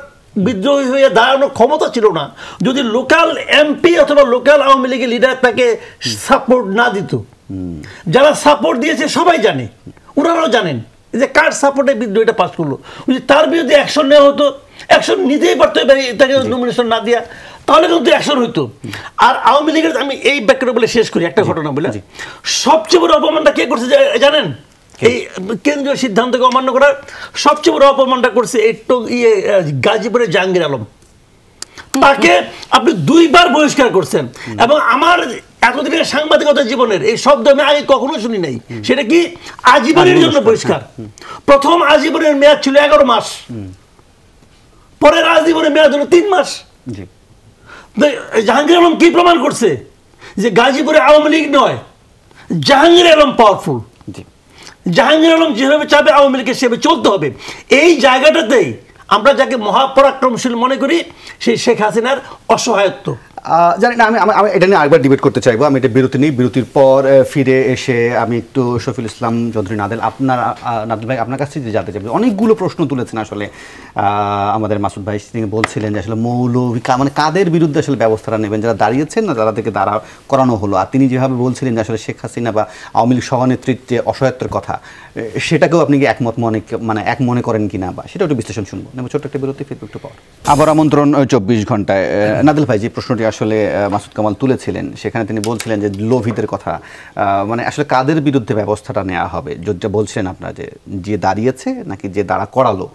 বিদ্রোহী হয়ে দাঁড়ানোর ক্ষমতা ছিল না যদি লোকাল এমপি অথবা লোকাল আওয়ামী লীগের লিডার তাকে সাপোর্ট না দিত যারা সাপোর্ট দিয়েছে সবাই জানে ওনারাও জানেন যে কার সাপোর্টে বিদ্রোহীটা পাস করলো ওই তার বিরুদ্ধে অ্যাকশন নেওয়া হতো অ্যাকশন নিতেই পারতো তাকে নমিনেশন না দেওয়া তাহলে কিন্তু অ্যাকশন হইতো আর আওয়ামী লীগের আমি এই ব্যাখ্যাটা বলে শেষ করি একটা ঘটনা বলে হ্যাঁ? সবচেয়ে বড় অপমানটা কে করছে জানেন এই কেন্দ্রীয় সিদ্ধান্তকে অমান্য করার সবচেয়ে বড় অপমানটা করছে একটু ইয়ে গাজীপুরের জাহাঙ্গীর আলম তাকে আপনি দুইবার বহিষ্কার করছেন এবং আমার এতদিনের সাংবাদিকতা জীবনের এই শব্দ আমি আগে কখনো শুনি নাই সেটা কি আজীবনের জন্য পরিষ্কার প্রথম আজীবনের মেয়াদ ছিল এগারো মাস পরের আজীবনের মেয়াদ হলো তিন মাস জাহাঙ্গীর আলম কি প্রমাণ করছে যে গাজীপুরে আওয়ামী লীগ নয় জাহাঙ্গীর আলম পাওয়ারফুল জাহাঙ্গীর আলম যেভাবে চাবে আওয়ামী লীগের সেভাবে চলতে হবে এই জায়গাটাতেই আমরা যাকে মহাপরাক্রমশীল মনে করি সেই শেখ হাসিনার অসহায়ত্ব জানি না আমি আমি এটা নিয়ে আরেকবার ডিবেট করতে চাইবো আমি এটা বিরতি নিই বিরতির পর ফিরে এসে আমি একটু শফিল ইসলাম চৌধুরী নাদেল আপনার নাদেল ভাই আপনার কাছে যে জানতে চাইবেন অনেকগুলো প্রশ্ন তুলেছেন আসলে আমাদের মাসুদ ভাই তিনি বলছিলেন যে আসলে মৌলভিকা মানে কাদের বিরুদ্ধে আসলে ব্যবস্থাটা নেবেন যারা দাঁড়িয়েছেন না যারা থেকে দাঁড়া করানো হলো আর তিনি যেভাবে বলছিলেন যে আসলে শেখ হাসিনা বা আওয়ামী লীগ সহনেতৃত্বে অসহায়ত্বের কথা সেটাকেও আপনি কি একমত মনে মানে এক মনে করেন কিনা বা সেটা একটু বিশ্লেষণ শুনবো নেব ছোট্ট একটা বিরতি ফিরবো একটু পর আবার আমন্ত্রণ চব্বিশ ঘন্টায় হ্যাঁ। নাদেল ভাই যে প্রশ্নটি আসলে মাসুদ কামাল তুলেছিলেন সেখানে তিনি বলছিলেন যে লোভীদের কথা মানে আসলে কাদের বিরুদ্ধে ব্যবস্থাটা নেওয়া হবে যেটা বলছিলেন আপনারা যে যে দাঁড়িয়েছে নাকি যে দাঁড়া করালো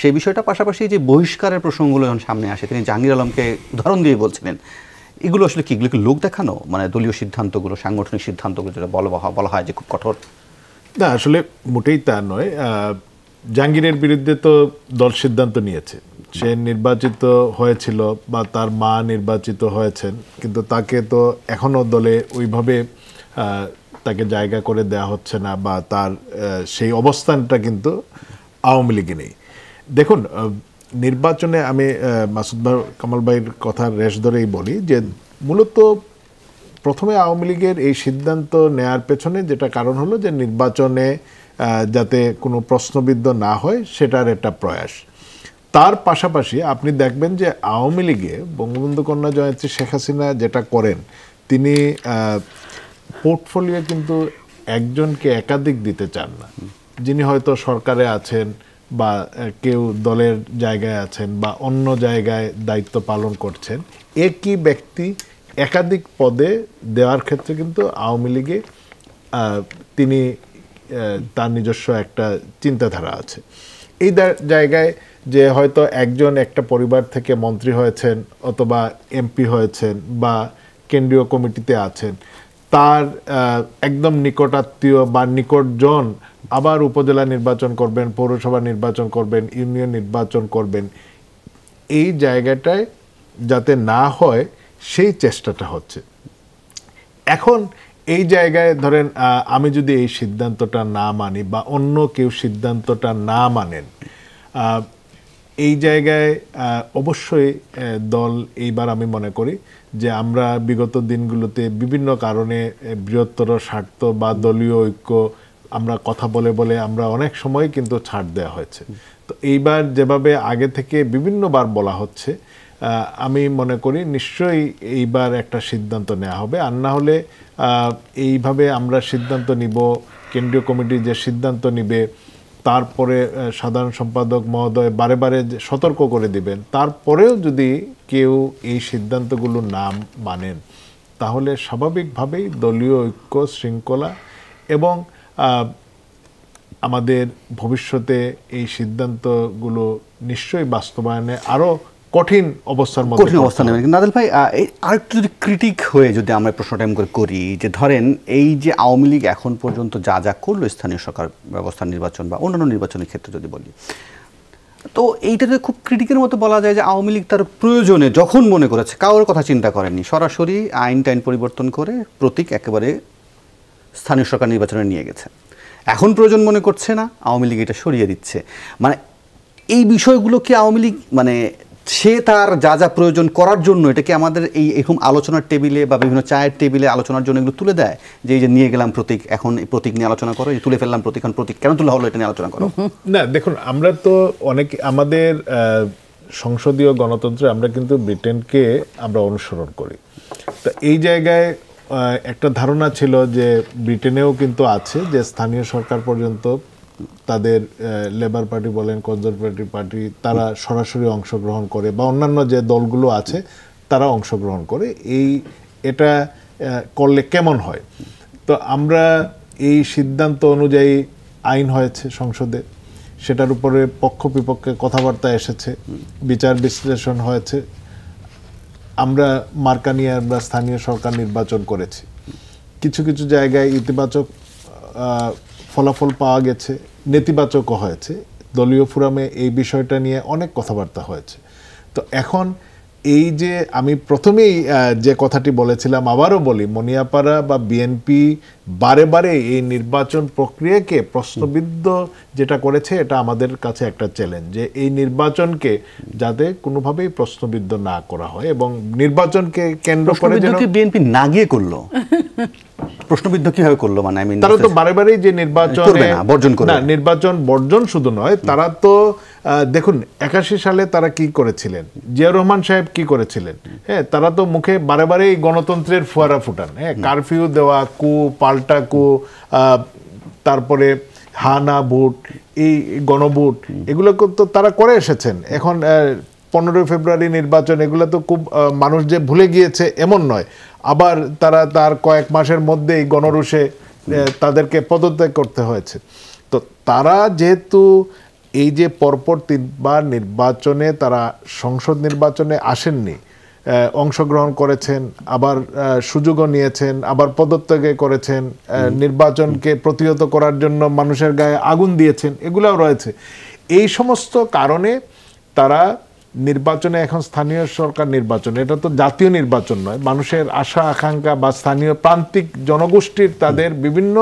সেই বিষয়টা পাশাপাশি যে বহিষ্কারের প্রসঙ্গগুলো যখন সামনে আসে তিনি জাহাঙ্গীর আলমকে উদাহরণ দিয়ে বলছিলেন এগুলো আসলে কি লোক দেখানো মানে দলীয় সিদ্ধান্তগুলো সাংগঠনিক সিদ্ধান্তগুলো যেটা বলা বলা হয় যে খুব কঠোর না আসলে মোটেই তা নয় জাহাঙ্গীরের বিরুদ্ধে তো দল সিদ্ধান্ত নিয়েছে সে নির্বাচিত হয়েছিল বা তার মা নির্বাচিত হয়েছেন কিন্তু তাকে তো এখনও দলে ওইভাবে তাকে জায়গা করে দেয়া হচ্ছে না বা তার সেই অবস্থানটা কিন্তু আওয়ামী লীগে নেই দেখুন নির্বাচনে আমি মাসুদ ভাই কামাল ভাইয়ের কথা রেশ ধরেই বলি যে মূলত প্রথমে আওয়ামী লীগের এই সিদ্ধান্ত নেয়ার পেছনে যেটা কারণ হলো যে নির্বাচনে যাতে কোনো প্রশ্নবিদ্ধ না হয় সেটার একটা প্রয়াস তার পাশাপাশি আপনি দেখবেন যে আওয়ামী লীগে বঙ্গবন্ধু কন্যা জয়ন্তী শেখ হাসিনা যেটা করেন তিনি পোর্টফোলিও কিন্তু একজনকে একাধিক দিতে চান না যিনি হয়তো সরকারে আছেন বা কেউ দলের জায়গায় আছেন বা অন্য জায়গায় দায়িত্ব পালন করছেন একই ব্যক্তি একাধিক পদে দেওয়ার ক্ষেত্রে কিন্তু আওয়ামী লীগে তিনি তার নিজস্ব একটা চিন্তাধারা আছে এই জায়গায় যে হয়তো একজন একটা পরিবার থেকে মন্ত্রী হয়েছেন অথবা এমপি হয়েছেন বা কেন্দ্রীয় কমিটিতে আছেন তার একদম নিকটাত্মীয় বা নিকটজন আবার উপজেলা নির্বাচন করবেন পৌরসভা নির্বাচন করবেন ইউনিয়ন নির্বাচন করবেন এই জায়গাটায় যাতে না হয় সেই চেষ্টাটা হচ্ছে এখন এই জায়গায় ধরেন আমি যদি এই সিদ্ধান্তটা না মানি বা অন্য কেউ সিদ্ধান্তটা না মানেন এই জায়গায় অবশ্যই দল এইবার আমি মনে করি যে আমরা বিগত দিনগুলোতে বিভিন্ন কারণে বৃহত্তর স্বার্থ বা দলীয় ঐক্য আমরা কথা বলে বলে আমরা অনেক সময় কিন্তু ছাড় দেওয়া হয়েছে তো এইবার যেভাবে আগে থেকে বিভিন্নবার বলা হচ্ছে আমি মনে করি নিশ্চয়ই এইবার একটা সিদ্ধান্ত নেওয়া হবে আর না হলে এইভাবে আমরা সিদ্ধান্ত নিব কেন্দ্রীয় কমিটি যে সিদ্ধান্ত নিবে তারপরে সাধারণ সম্পাদক মহোদয় বারে বারে সতর্ক করে দিবেন তারপরেও যদি কেউ এই সিদ্ধান্তগুলো নাম মানেন তাহলে স্বাভাবিকভাবেই দলীয় ঐক্য শৃঙ্খলা এবং আমাদের ভবিষ্যতে এই সিদ্ধান্তগুলো নিশ্চয়ই বাস্তবায়নে আরও কঠিন অবস্থার মধ্যে কঠিন অবস্থা নেবেন নাদেল ভাই আরেকটু যদি ক্রিটিক হয়ে যদি আমরা প্রশ্নটা এমন করে করি যে ধরেন এই যে আওয়ামী লীগ এখন পর্যন্ত যা যা করলো স্থানীয় সরকার ব্যবস্থা নির্বাচন বা অন্যান্য নির্বাচনের ক্ষেত্রে যদি বলি তো এইটাতে খুব ক্রিটিকের মতো বলা যায় যে আওয়ামী লীগ তার প্রয়োজনে যখন মনে করেছে কারোর কথা চিন্তা করেনি সরাসরি আইন টাইন পরিবর্তন করে প্রতীক একেবারে স্থানীয় সরকার নির্বাচনে নিয়ে গেছে এখন প্রয়োজন মনে করছে না আওয়ামী লীগ এটা সরিয়ে দিচ্ছে মানে এই বিষয়গুলো কি আওয়ামী লীগ মানে সে তার যা যা প্রয়োজন করার জন্য এটাকে আমাদের এই এরকম আলোচনার টেবিলে বা বিভিন্ন চায়ের টেবিলে আলোচনার জন্য এগুলো তুলে দেয় যে এই যে নিয়ে গেলাম প্রতীক এখন এই প্রতীক নিয়ে আলোচনা করো তুলে ফেললাম প্রতীক এখন প্রতীক কেন তুলে হলো এটা নিয়ে আলোচনা করো না দেখুন আমরা তো অনেক আমাদের সংসদীয় গণতন্ত্রে আমরা কিন্তু ব্রিটেনকে আমরা অনুসরণ করি তো এই জায়গায় একটা ধারণা ছিল যে ব্রিটেনেও কিন্তু আছে যে স্থানীয় সরকার পর্যন্ত তাদের লেবার পার্টি বলেন কনজারভেটিভ পার্টি তারা সরাসরি অংশগ্রহণ করে বা অন্যান্য যে দলগুলো আছে তারা অংশগ্রহণ করে এই এটা করলে কেমন হয় তো আমরা এই সিদ্ধান্ত অনুযায়ী আইন হয়েছে সংসদে সেটার উপরে পক্ষ বিপক্ষে কথাবার্তা এসেছে বিচার বিশ্লেষণ হয়েছে আমরা মার্কানিয়ার বা স্থানীয় সরকার নির্বাচন করেছি কিছু কিছু জায়গায় ইতিবাচক ফলাফল পাওয়া গেছে নেতিবাচকও হয়েছে দলীয় ফোরামে এই বিষয়টা নিয়ে অনেক কথাবার্তা হয়েছে তো এখন এই যে আমি প্রথমেই যে কথাটি বলেছিলাম আবারও বলি মনিয়াপাড়া বা বিএনপি বারে বারে এই নির্বাচন প্রক্রিয়াকে প্রশ্নবিদ্ধ যেটা করেছে এটা আমাদের কাছে একটা চ্যালেঞ্জ যে এই নির্বাচনকে যাতে কোনোভাবেই প্রশ্নবিদ্ধ না করা হয় এবং নির্বাচনকে কেন্দ্র করে বিএনপি না গিয়ে করলো প্রশ্নবিদ্ধ কিভাবে করলো মানে আমি তারা তো বারে বারেই যে নির্বাচন বর্জন করে নির্বাচন বর্জন শুধু নয় তারা তো দেখুন একাশি সালে তারা কি করেছিলেন জিয়া রহমান সাহেব কি করেছিলেন হ্যাঁ তারা তো মুখে বারে বারেই গণতন্ত্রের ফোয়ারা ফুটান হ্যাঁ কারফিউ দেওয়া কু পাল্টা কু তারপরে হানা বুট এই গণবুট এগুলো তো তারা করে এসেছেন এখন পনেরোই ফেব্রুয়ারি নির্বাচন এগুলো তো খুব মানুষ যে ভুলে গিয়েছে এমন নয় আবার তারা তার কয়েক মাসের মধ্যেই গণরুষে তাদেরকে পদত্যাগ করতে হয়েছে তো তারা যেহেতু এই যে পরপর তিনবার নির্বাচনে তারা সংসদ নির্বাচনে আসেননি অংশগ্রহণ করেছেন আবার সুযোগও নিয়েছেন আবার পদত্যাগে করেছেন নির্বাচনকে প্রতিহত করার জন্য মানুষের গায়ে আগুন দিয়েছেন এগুলাও রয়েছে এই সমস্ত কারণে তারা নির্বাচনে এখন স্থানীয় সরকার নির্বাচন এটা তো জাতীয় নির্বাচন নয় মানুষের আশা আকাঙ্ক্ষা বা স্থানীয় প্রান্তিক জনগোষ্ঠীর তাদের বিভিন্ন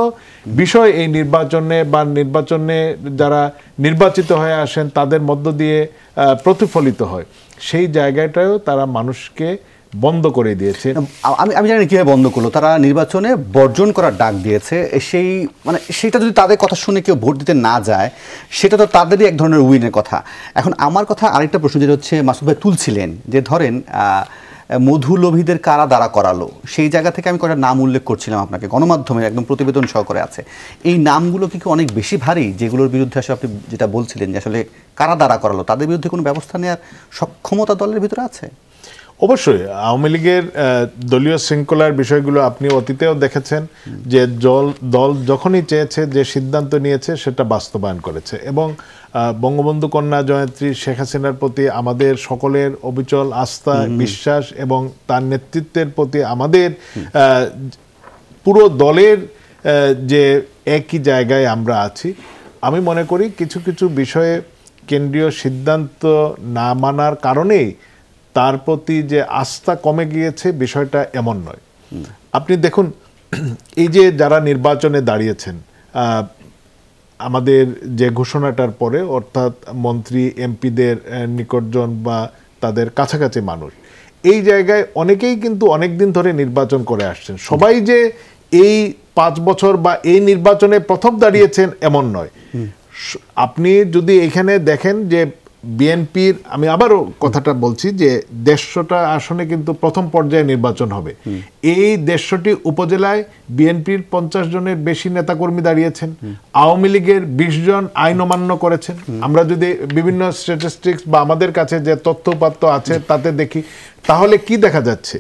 বিষয় এই নির্বাচনে বা নির্বাচনে যারা নির্বাচিত হয়ে আসেন তাদের মধ্য দিয়ে প্রতিফলিত হয় সেই জায়গাটাও তারা মানুষকে বন্ধ করে দিয়েছে আমি আমি জানি কীভাবে বন্ধ করলো তারা নির্বাচনে বর্জন করার ডাক দিয়েছে সেই মানে সেটা যদি তাদের কথা শুনে কেউ ভোট দিতে না যায় সেটা তো তাদেরই এক ধরনের উইনের কথা এখন আমার কথা আরেকটা প্রশ্ন যেটা হচ্ছে মাসুদ ভাই তুলছিলেন যে ধরেন মধুলোভীদের কারা দ্বারা করালো সেই জায়গা থেকে আমি কটা নাম উল্লেখ করছিলাম আপনাকে গণমাধ্যমে একদম প্রতিবেদন সহকারে আছে এই নামগুলো কি অনেক বেশি ভারী যেগুলোর বিরুদ্ধে আসলে আপনি যেটা বলছিলেন যে আসলে কারা দ্বারা করালো তাদের বিরুদ্ধে কোনো ব্যবস্থা নেওয়ার সক্ষমতা দলের ভিতরে আছে অবশ্যই আওয়ামী লীগের দলীয় শৃঙ্খলার বিষয়গুলো আপনি অতীতেও দেখেছেন যে দল দল যখনই চেয়েছে যে সিদ্ধান্ত নিয়েছে সেটা বাস্তবায়ন করেছে এবং বঙ্গবন্ধু কন্যা জয়ন্ত্রী শেখ হাসিনার প্রতি আমাদের সকলের অবিচল আস্থা বিশ্বাস এবং তার নেতৃত্বের প্রতি আমাদের পুরো দলের যে একই জায়গায় আমরা আছি আমি মনে করি কিছু কিছু বিষয়ে কেন্দ্রীয় সিদ্ধান্ত না মানার কারণেই তার প্রতি যে আস্থা কমে গিয়েছে বিষয়টা এমন নয় আপনি দেখুন এই যে যারা নির্বাচনে দাঁড়িয়েছেন আমাদের যে ঘোষণাটার পরে অর্থাৎ মন্ত্রী এমপিদের নিকটজন বা তাদের কাছাকাছি মানুষ এই জায়গায় অনেকেই কিন্তু অনেক দিন ধরে নির্বাচন করে আসছেন সবাই যে এই পাঁচ বছর বা এই নির্বাচনে প্রথম দাঁড়িয়েছেন এমন নয় আপনি যদি এখানে দেখেন যে বিএনপির আমি আবারও কথাটা বলছি যে দেড়শোটা আসনে কিন্তু প্রথম পর্যায়ে নির্বাচন হবে এই দেড়শোটি উপজেলায় বিএনপির পঞ্চাশ জনের বেশি নেতাকর্মী দাঁড়িয়েছেন আওয়ামী লীগের বিশ জন আইন অমান্য করেছেন আমরা যদি বিভিন্ন স্ট্যাটিস্টিক্স বা আমাদের কাছে যে তথ্য উপাত্য আছে তাতে দেখি তাহলে কি দেখা যাচ্ছে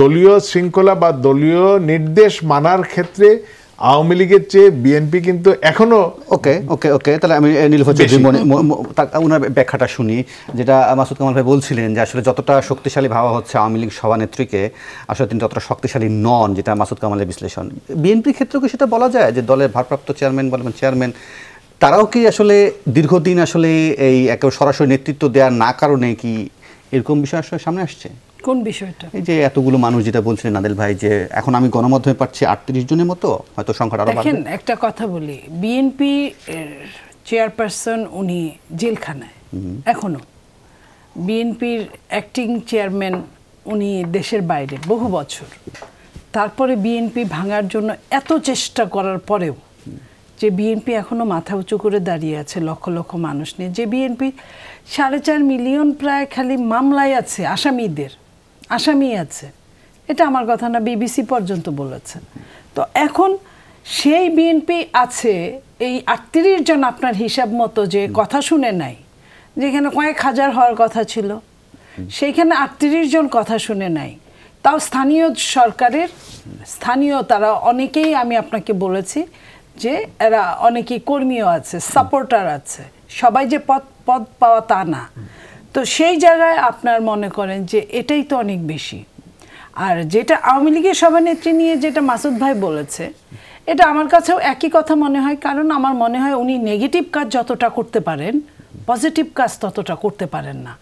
দলীয় শৃঙ্খলা বা দলীয় নির্দেশ মানার ক্ষেত্রে আওয়ামী লীগের চেয়ে বিএনপি কিন্তু এখনো ওকে ওকে ওকে তাহলে আমি নীলভ চৌধুরী ওনার ব্যাখ্যাটা শুনি যেটা মাসুদ কামাল ভাই বলছিলেন যে আসলে যতটা শক্তিশালী ভাবা হচ্ছে আওয়ামী লীগ সভানেত্রীকে আসলে তিনি ততটা শক্তিশালী নন যেটা মাসুদ কামালের বিশ্লেষণ বিএনপির ক্ষেত্রেও কি সেটা বলা যায় যে দলের ভারপ্রাপ্ত চেয়ারম্যান বলেন চেয়ারম্যান তারাও কি আসলে দীর্ঘদিন আসলে এই একেবারে সরাসরি নেতৃত্ব দেওয়ার না কারণে কি এরকম বিষয় আসলে সামনে আসছে কোন বিষয়টা এই যে এতগুলো মানুষ যেটা বলছিলেন নাদেল ভাই যে এখন আমি গণমাধ্যমে পাচ্ছি আটত্রিশ জনের মতো হয়তো সংখ্যাটা আরো দেখেন একটা কথা বলি বিএনপি চেয়ারপারসন উনি জেলখানায় এখনো বিএনপির অ্যাক্টিং চেয়ারম্যান উনি দেশের বাইরে বহু বছর তারপরে বিএনপি ভাঙার জন্য এত চেষ্টা করার পরেও যে বিএনপি এখনও মাথা উঁচু করে দাঁড়িয়ে আছে লক্ষ লক্ষ মানুষ নিয়ে যে বিএনপি সাড়ে চার মিলিয়ন প্রায় খালি মামলায় আছে আসামিদের আসামি আছে এটা আমার কথা না বিবিসি পর্যন্ত বলেছে তো এখন সেই বিএনপি আছে এই আটত্রিশ জন আপনার হিসাব মতো যে কথা শুনে নাই যেখানে কয়েক হাজার হওয়ার কথা ছিল সেইখানে আটত্রিশ জন কথা শুনে নাই তাও স্থানীয় সরকারের স্থানীয় তারা অনেকেই আমি আপনাকে বলেছি যে এরা অনেকেই কর্মীও আছে সাপোর্টার আছে সবাই যে পদ পদ পাওয়া তা না তো সেই জায়গায় আপনার মনে করেন যে এটাই তো অনেক বেশি আর যেটা আওয়ামী লীগের সভানেত্রী নিয়ে যেটা মাসুদ ভাই বলেছে এটা আমার কাছেও একই কথা মনে হয় কারণ আমার মনে হয় উনি নেগেটিভ কাজ যতটা করতে পারেন পজিটিভ কাজ ততটা করতে পারেন না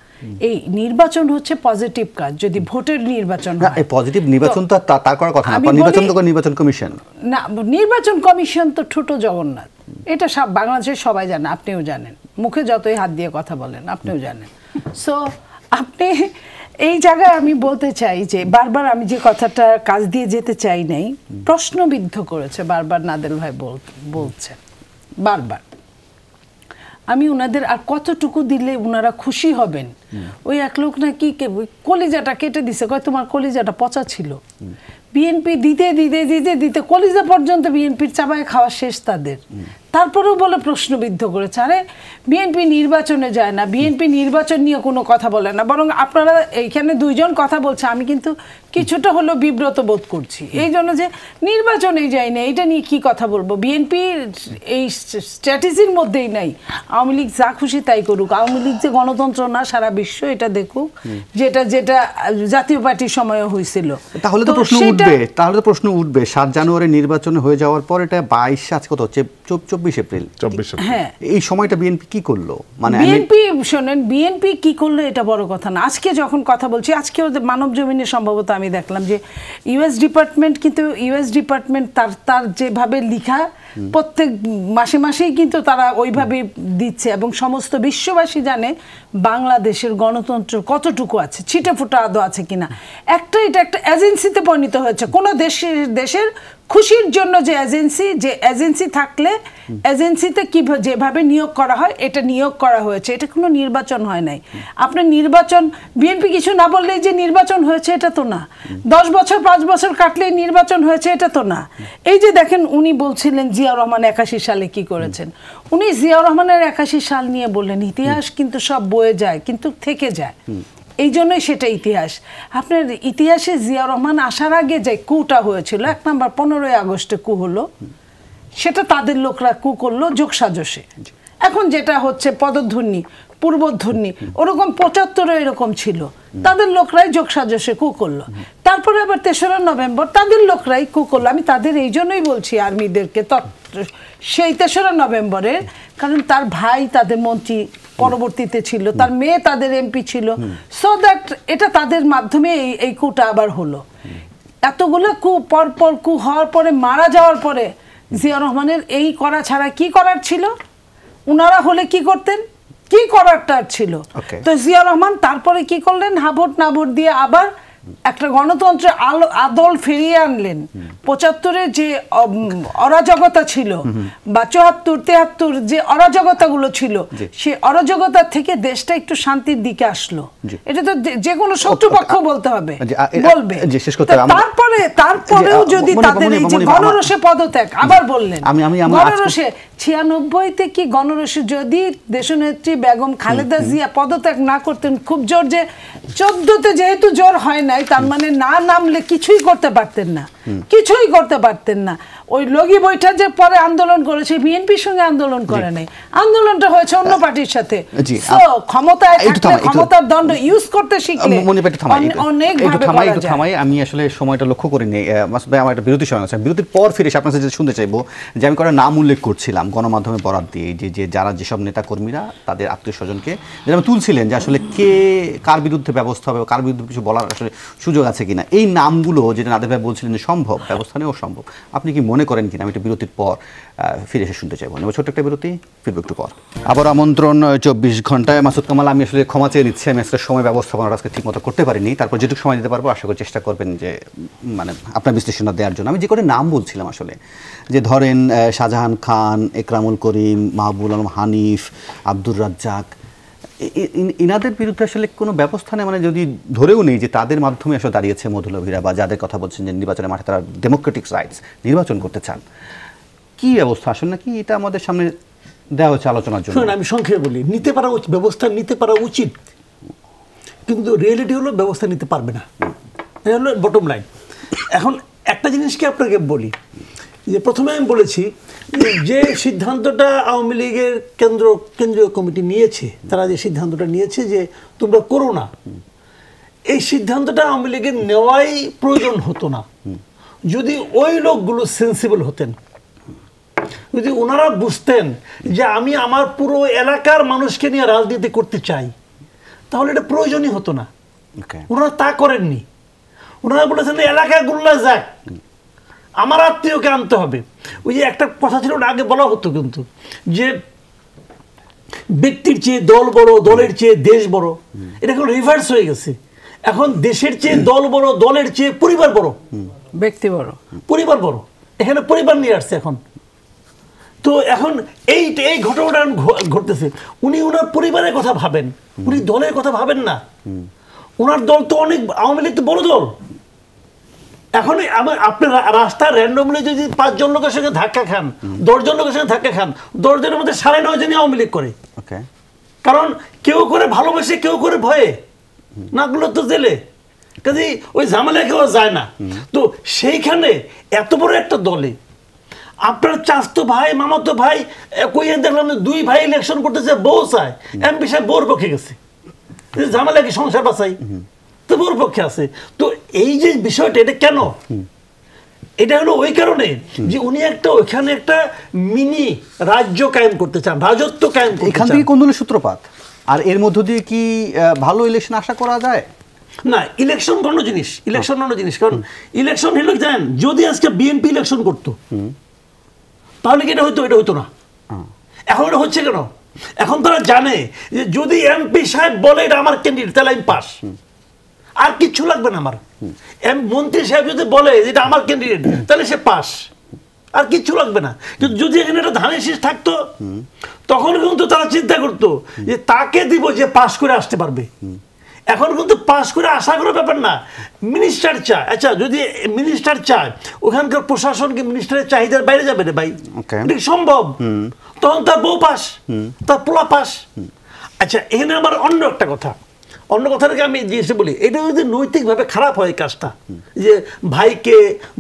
এই নির্বাচন হচ্ছে পজিটিভ কাজ যদি ভোটের নির্বাচন হয় পজিটিভ নির্বাচন তো তা করার কথা না নির্বাচন তো নির্বাচন কমিশন না নির্বাচন কমিশন তো ছোট জগন্নাথ এটা সব বাংলাদেশের সবাই জানে আপনিও জানেন মুখে যতই হাত দিয়ে কথা বলেন আপনিও জানেন সো আপনি এই জায়গায় আমি বলতে চাই যে বারবার আমি যে কথাটা কাজ দিয়ে যেতে চাই নাই প্রশ্নবিদ্ধ করেছে বারবার নাদেল ভাই বলছে বারবার আমি ওনাদের আর কতটুকু দিলে ওনারা খুশি হবেন ওই এক লোক নাকি কলিজাটা কেটে দিছে কয় তোমার কলিজাটা পচা ছিল বিএনপি দিতে দিতে দিতে দিতে কলিজা পর্যন্ত বিএনপির চাপায় খাওয়া শেষ তাদের তারপরেও বলে প্রশ্নবিদ্ধ করেছে আরে বিএনপি নির্বাচনে যায় না বিএনপি নির্বাচন নিয়ে কোনো কথা বলে না বরং আপনারা এইখানে দুইজন কথা বলছে আমি কিন্তু কিছুটা হলো বিব্রত বোধ করছি এই জন্য যে নির্বাচনে যাই না এটা নিয়ে কি কথা বলবো বিএনপি এই স্ট্র্যাটেজির মধ্যেই নাই আওয়ামী লীগ যা খুশি তাই করুক আওয়ামী লীগ যে গণতন্ত্র না সারা বিশ্ব এটা দেখুক যেটা যেটা জাতীয় পার্টির সময়ও হয়েছিল তাহলে তো প্রশ্ন উঠবে তাহলে তো প্রশ্ন উঠবে সাত জানুয়ারি নির্বাচন হয়ে যাওয়ার পর এটা বাইশ আজ কত হচ্ছে চব্বিশ এপ্রিল হ্যাঁ এই সময়টা বিএনপি কি করলো মানে বিএনপি শোনেন বিএনপি কি করলো এটা বড় কথা না আজকে যখন কথা বলছি আজকে মানব জমিনে সম্ভবত আমি দেখলাম যে ইউএস ডিপার্টমেন্ট কিন্তু ইউএস ডিপার্টমেন্ট তার তার যেভাবে লিখা প্রত্যেক মাসে মাসেই কিন্তু তারা ওইভাবে দিচ্ছে এবং সমস্ত বিশ্ববাসী জানে বাংলাদেশের গণতন্ত্র কতটুকু আছে ছিটেফুটা আদৌ আছে কিনা একটা এটা একটা এজেন্সিতে পরিণত হয়েছে কোনো দেশের দেশের খুশির জন্য যে এজেন্সি যে এজেন্সি থাকলে এজেন্সিতে কি যেভাবে নিয়োগ করা হয় এটা নিয়োগ করা হয়েছে এটা কোনো নির্বাচন হয় নাই আপনার নির্বাচন বিএনপি কিছু না বললেই যে নির্বাচন হয়েছে এটা তো না দশ বছর পাঁচ বছর কাটলেই নির্বাচন হয়েছে এটা তো না এই যে দেখেন উনি বলছিলেন জিয়াউর রহমান একাশি সালে কি করেছেন উনি জিয়াউর রহমানের একাশি সাল নিয়ে বললেন ইতিহাস কিন্তু সব বয়ে যায় কিন্তু থেকে যায় এই জন্যই সেটা ইতিহাস আপনার ইতিহাসে জিয়া রহমান আসার আগে যে কুটা হয়েছিল এক নম্বর পনেরোই আগস্টে কু হলো সেটা তাদের লোকরা কু করলো যোগসাজসে এখন যেটা হচ্ছে পদধ্বনি পূর্বধ্বনি ওরকম পঁচাত্তর এরকম ছিল তাদের লোকরাই যোগ সাজসে কু করলো তারপরে আবার তেসরা নভেম্বর তাদের লোকরাই কু করলো আমি তাদের এই জন্যই বলছি আর্মিদেরকে সেই তেসরা নভেম্বরের কারণ তার ভাই তাদের মন্ত্রী পরবর্তীতে ছিল তার মেয়ে তাদের এমপি ছিল সো দ্যাট এটা তাদের মাধ্যমে এই এই কুটা আবার হলো এতগুলো কু পরপর কু হওয়ার পরে মারা যাওয়ার পরে জিয়া রহমানের এই করা ছাড়া কি করার ছিল উনারা হলে কি করতেন কি করারটা ছিল তো জিয়া রহমান তারপরে কি করলেন হাবট নাবট দিয়ে আবার একটা গণতন্ত্রে আলো আদল ফিরিয়ে আনলেন পঁচাত্তরে যে অরাজকতা ছিল বা চুয়াত্তর তেহাত্তর যে অরাজকতা গুলো ছিল সে অরাজকতা থেকে দেশটা একটু শান্তির দিকে আসলো এটা তো যে কোনো শত্রুপক্ষ বলতে হবে বলবে তারপরে তারপরেও যদি তাদের এই যে গণরসে পদত্যাগ আবার বললেন গণরসে ছিয়ানব্বই থেকে গণরসে যদি দেশনেত্রী বেগম খালেদা জিয়া পদত্যাগ না করতেন খুব জোর যে চোদ্দতে যেহেতু জোর হয় না নাই তার মানে না নামলে কিছুই করতে পারতেন না কিছুই করতে পারতেন না ওই লগি বৈঠা যে পরে আন্দোলন করেছে বিএনপির সঙ্গে আন্দোলন করে নাই আন্দোলনটা হয়েছে অন্য পার্টির সাথে ক্ষমতার দণ্ড ইউজ করতে শিখলে থামাই আমি আসলে সময়টা লক্ষ্য করিনি ভাই আমার একটা বিরতি সময় আছে বিরতির পর ফিরে এসে আপনার সাথে শুনতে চাইবো যে আমি কোনো নাম উল্লেখ করছিলাম গণমাধ্যমে বরাদ দিয়ে যে যে যারা যেসব নেতা কর্মীরা তাদের আত্মীয় স্বজনকে তুলছিলেন যে আসলে কে কার বিরুদ্ধে ব্যবস্থা হবে কার বিরুদ্ধে কিছু বলার আসলে সুযোগ আছে কিনা এই নামগুলো যেটা নাদের ভাই বলছিলেন সম্ভব ব্যবস্থা নেওয়া সম্ভব আপনি কি মনে করেন কিনা আমি একটা বিরতির পর ফিরে এসে শুনতে চাইবো ছোট্ট একটা বিরতি ফিরবো একটু পর আবার আমন্ত্রণ চব্বিশ ঘন্টায় মাসুদ কামাল আমি আসলে ক্ষমা চেয়ে নিচ্ছি আমি আসলে সময় ব্যবস্থাপনা আজকে ঠিকমতো করতে পারিনি তারপর যেটুকু সময় দিতে পারবো আশা করি চেষ্টা করবেন যে মানে আপনার বিশ্লেষণটা দেওয়ার জন্য আমি যে করে নাম বলছিলাম আসলে যে ধরেন শাহজাহান খান একরামুল করিম মাহবুল আলম হানিফ আব্দুর রাজ্জাক ইনাদের বিরুদ্ধে আসলে কোনো ব্যবস্থা নেই মানে যদি ধরেও নেই যে তাদের মাধ্যমে আসলে দাঁড়িয়েছে মধুলভীরা বা যাদের কথা বলছেন যে নির্বাচনের মাঠে তারা ডেমোক্রেটিক রাইটস নির্বাচন করতে চান কি ব্যবস্থা আসলে নাকি এটা আমাদের সামনে দেওয়া হচ্ছে আলোচনার জন্য আমি সংক্ষেপে বলি নিতে পারা উচিত ব্যবস্থা নিতে পারা উচিত কিন্তু রিয়েলিটি হলো ব্যবস্থা নিতে পারবে না এটা হলো বটম লাইন এখন একটা জিনিসকে আপনাকে বলি যে প্রথমে আমি বলেছি যে সিদ্ধান্তটা আওয়ামী লীগের কেন্দ্র কেন্দ্রীয় কমিটি নিয়েছে তারা যে সিদ্ধান্তটা নিয়েছে যে তোমরা করো না এই সিদ্ধান্তটা আওয়ামী লীগের নেওয়াই প্রয়োজন হতো না যদি ওই লোকগুলো সেন্সিবল হতেন যদি ওনারা বুঝতেন যে আমি আমার পুরো এলাকার মানুষকে নিয়ে রাজনীতি করতে চাই তাহলে এটা প্রয়োজনই হতো না ওনারা তা করেননি ওনারা বলেছেন এলাকাগুলো যাক আমার আত্মীয়কে আনতে হবে ওই যে একটা কথা ছিল না আগে বলা হতো কিন্তু যে ব্যক্তির চেয়ে দল বড় দলের চেয়ে দেশ বড় এটা এখন রিভার্স হয়ে গেছে এখন দেশের চেয়ে দল বড় দলের চেয়ে পরিবার বড় ব্যক্তি বড় পরিবার বড় এখানে পরিবার নিয়ে আসছে এখন তো এখন এই এই ঘটনাটা ঘটতেছে উনি ওনার পরিবারের কথা ভাবেন উনি দলের কথা ভাবেন না ওনার দল তো অনেক আওয়ামী লীগ তো বড় দল এখন আমার আপনার রাস্তা র্যান্ডমলি যদি পাঁচজন লোকের সঙ্গে ধাক্কা খান দশজন লোকের সঙ্গে ধাক্কা খান দশজনের মধ্যে সাড়ে নয়জনই আওয়ামী লীগ করে কারণ কেউ করে ভালোবেসে কেউ করে ভয়ে নাগুলো তো জেলে কাজে ওই ঝামেলায় কেউ যায় না তো সেইখানে এত বড় একটা দলে আপনার তো ভাই মামাতো ভাই কইয়া দেখলাম দুই ভাই ইলেকশন করতেছে বউ চায় এমপি সাহেব বোর পক্ষে গেছে ঝামেলা কি সংসার বাঁচাই তোমার পক্ষে আছে তো এই যে বিষয়টা এটা কেন এটা হলো ওই কারণে যে উনি একটা ওইখানে একটা মিনি রাজ্য কায়েম করতে চান রাজত্ব কায়েম এখান থেকে কোন ধরনের সূত্রপাত আর এর মধ্য দিয়ে কি ভালো ইলেকশন আশা করা যায় না ইলেকশন কোন জিনিস ইলেকশন অন্য জিনিস কারণ ইলেকশন হলো জানেন যদি আজকে বিএনপি ইলেকশন করতো তাহলে কি এটা হইতো এটা হইতো না এখন এটা হচ্ছে কেন এখন তারা জানে যে যদি এমপি সাহেব বলে এটা আমার ক্যান্ডিডেট তাহলে আমি পাস আর কিচ্ছু লাগবে না আমার মন্ত্রী সাহেব যদি বলে যেটা আমার ক্যান্ডিডেট তাহলে সে পাস আর কিচ্ছু লাগবে না কিন্তু যদি এখানে একটা ধানের শীষ থাকতো তখন কিন্তু তারা চিন্তা করতো যে তাকে দিব যে পাস করে আসতে পারবে এখন কিন্তু পাস করে আশা করার ব্যাপার না মিনিস্টার চায় আচ্ছা যদি মিনিস্টার চায় ওখানকার প্রশাসনকে মিনিস্টারের চাহিদার বাইরে যাবে রে ভাই সম্ভব তখন তার বউ পাস তার পোলা পাস আচ্ছা এখানে আমার অন্য একটা কথা অন্য কথাটাকে আমি জিনিসটা বলি এটা যদি নৈতিকভাবে খারাপ হয় কাজটা যে ভাইকে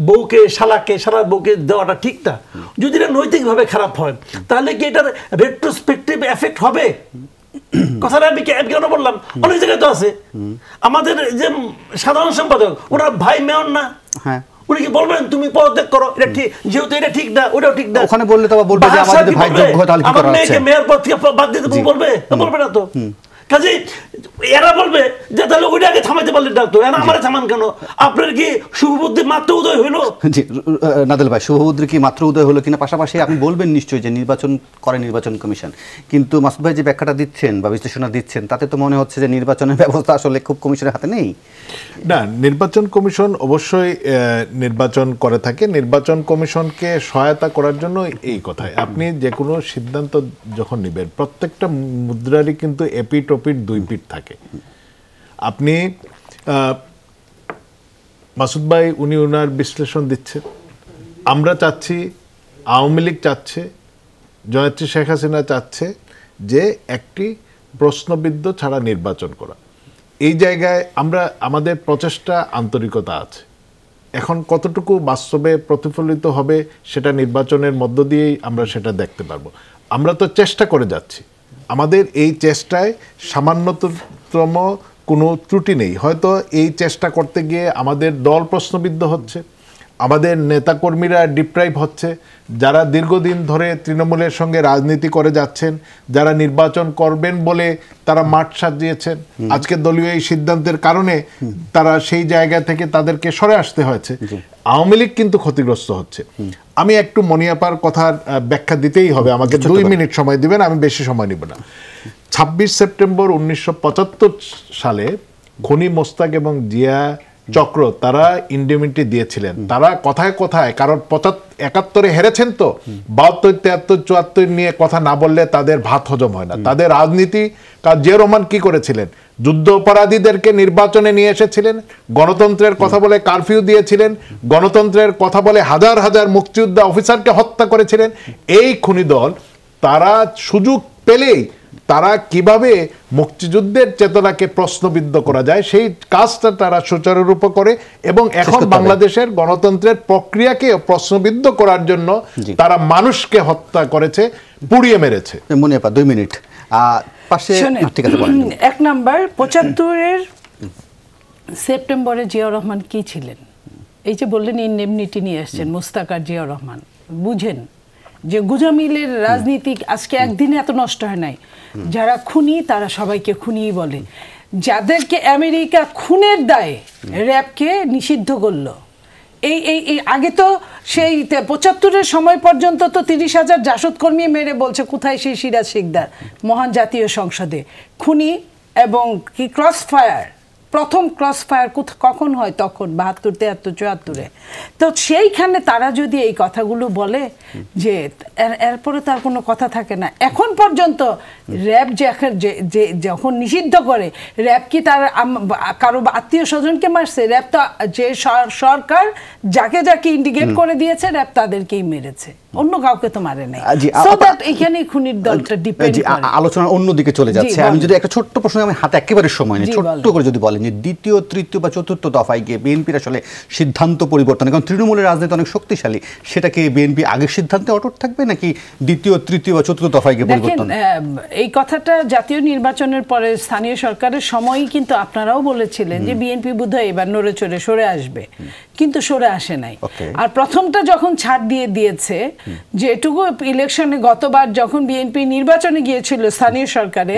বউকে শালাকে শালা বউকে দেওয়াটা ঠিক না যদি এটা নৈতিকভাবে খারাপ হয় তাহলে কি এটার রেট্রোস্পেক্টিভ এফেক্ট হবে কথাটা আমি কেন বললাম অনেক জায়গায় তো আছে আমাদের যে সাধারণ সম্পাদক ওনার ভাই মেয়র না হ্যাঁ উনি কি বলবেন তুমি পদত্যাগ করো এটা ঠিক যেহেতু এটা ঠিক না ওটাও ঠিক না ওখানে বললে তো বলবে যে আমাদের ভাই যোগ্য তাহলে কি করা মেয়র পদ থেকে বাদ দিতে বলবে বলবে না তো কাজে এরা বলবে যে তাহলে ওইটাকে থামাতে পারলে ডাক্তার এরা আমারে থামান কেন আপনার কি শুভবুদ্ধি মাত্র উদয় হলো জি নাদেল ভাই শুভবুদ্ধির কি মাত্র উদয় হলো কিনা পাশাপাশি আপনি বলবেন নিশ্চয়ই যে নির্বাচন করে নির্বাচন কমিশন কিন্তু মাসুদ ভাই যে ব্যাখ্যাটা দিচ্ছেন বা বিশ্লেষণা দিচ্ছেন তাতে তো মনে হচ্ছে যে নির্বাচনের ব্যবস্থা আসলে খুব কমিশনের হাতে নেই না নির্বাচন কমিশন অবশ্যই নির্বাচন করে থাকে নির্বাচন কমিশনকে সহায়তা করার জন্য এই কথায় আপনি যে কোনো সিদ্ধান্ত যখন নেবেন প্রত্যেকটা মুদ্রারই কিন্তু এপিটো দুটো টপির দুই পিঠ থাকে আপনি মাসুদ ভাই উনি ওনার বিশ্লেষণ দিচ্ছে আমরা চাচ্ছি আওয়ামী লীগ চাচ্ছে জয়ত্রী শেখ হাসিনা চাচ্ছে যে একটি প্রশ্নবিদ্ধ ছাড়া নির্বাচন করা এই জায়গায় আমরা আমাদের প্রচেষ্টা আন্তরিকতা আছে এখন কতটুকু বাস্তবে প্রতিফলিত হবে সেটা নির্বাচনের মধ্য দিয়েই আমরা সেটা দেখতে পারবো আমরা তো চেষ্টা করে যাচ্ছি আমাদের এই চেষ্টায় সামান্যতম কোনো ত্রুটি নেই হয়তো এই চেষ্টা করতে গিয়ে আমাদের দল প্রশ্নবিদ্ধ হচ্ছে আমাদের নেতাকর্মীরা ডিপ্রাইভ হচ্ছে যারা দীর্ঘদিন ধরে তৃণমূলের সঙ্গে রাজনীতি করে যাচ্ছেন যারা নির্বাচন করবেন বলে তারা মাঠ সাজিয়েছেন আজকে দলীয় এই সিদ্ধান্তের কারণে তারা সেই জায়গা থেকে তাদেরকে সরে আসতে হয়েছে আওয়ামী লীগ কিন্তু ক্ষতিগ্রস্ত হচ্ছে আমি একটু মনিয়াপার কথার ব্যাখ্যা দিতেই হবে আমাকে দুই মিনিট সময় দিবেন আমি বেশি সময় নিব না ছাব্বিশ সেপ্টেম্বর উনিশশো সালে খনি মোস্তাক এবং জিয়া চক্র তারা ইন্ডিমিটি দিয়েছিলেন তারা কথায় কথায় কারণ একাত্তরে হেরেছেন তো বাহাত্তর তিয়াত্তর চুয়াত্তর নিয়ে কথা না বললে তাদের ভাত হজম হয় না তাদের রাজনীতি কাজে রহমান কি করেছিলেন যুদ্ধ অপরাধীদেরকে নির্বাচনে নিয়ে এসেছিলেন গণতন্ত্রের কথা বলে কারফিউ দিয়েছিলেন গণতন্ত্রের কথা বলে হাজার হাজার মুক্তিযোদ্ধা অফিসারকে হত্যা করেছিলেন এই খুনি দল তারা সুযোগ পেলেই তারা কিভাবে মুক্তিযুদ্ধের চেতনাকে প্রশ্নবিদ্ধ করা যায় সেই কাজটা তারা সুচারুরূপে করে এবং এখন বাংলাদেশের গণতন্ত্রের প্রক্রিয়াকে প্রশ্নবিদ্ধ করার জন্য তারা মানুষকে হত্যা করেছে পুড়িয়ে মেরেছে মনে পা দুই মিনিট এক নাম্বার পঁচাত্তরের সেপ্টেম্বরে জিয়া রহমান কি ছিলেন এই যে বললেন ইন্ডেমনিটি নিয়ে আসছেন মুস্তাকার জিয়া রহমান বুঝেন যে গুজামিলের রাজনীতি আজকে একদিনে এত নষ্ট হয় নাই যারা খুনি তারা সবাইকে খুনি বলে যাদেরকে আমেরিকা খুনের দায়ে র্যাবকে নিষিদ্ধ করলো এই এই এই আগে তো সেই পঁচাত্তরের সময় পর্যন্ত তো তিরিশ হাজার জাসদ কর্মী মেরে বলছে কোথায় সেই সিরাজ শিকদার মহান জাতীয় সংসদে খুনি এবং কি ক্রস ফায়ার প্রথম ক্রস ফায়ার কখন হয় তখন বাহাত্তর তেহাত্তর চুয়াত্তরে তো সেইখানে তারা যদি এই কথাগুলো বলে যে এরপরে তার কোনো কথা থাকে না এখন পর্যন্ত র্যাব যে যে যখন নিষিদ্ধ করে র্যাব কি তার কারো আত্মীয় স্বজনকে মারছে র্যাব তো যে সরকার যাকে যাকে ইন্ডিকেট করে দিয়েছে র্যাব তাদেরকেই মেরেছে অন্য অন্যদিকে চলে যাচ্ছে আমি যদি একটা ছোট্ট প্রশ্ন আমি হাতে একেবারে সময় নেই ছোট্ট করে যদি বলেন যে দ্বিতীয় তৃতীয় বা চতুর্থ দফায় গিয়ে বিএনপির আসলে সিদ্ধান্ত পরিবর্তন কারণ তৃণমূলের রাজনীতি অনেক শক্তিশালী সেটাকে বিএনপি আগের সিদ্ধান্তে অটুট থাকবে নাকি দ্বিতীয় তৃতীয় বা চতুর্থ দফায় গিয়ে পরিবর্তন এই কথাটা জাতীয় নির্বাচনের পরে স্থানীয় সরকারের সময়ই কিন্তু আপনারাও বলেছিলেন যে বিএনপি বোধহয় এবার নড়ে চড়ে সরে আসবে কিন্তু সরে আসে নাই আর প্রথমটা যখন ছাড় দিয়ে দিয়েছে যেটুকু ইলেকশনে গতবার যখন বিএনপি নির্বাচনে গিয়েছিল স্থানীয় সরকারে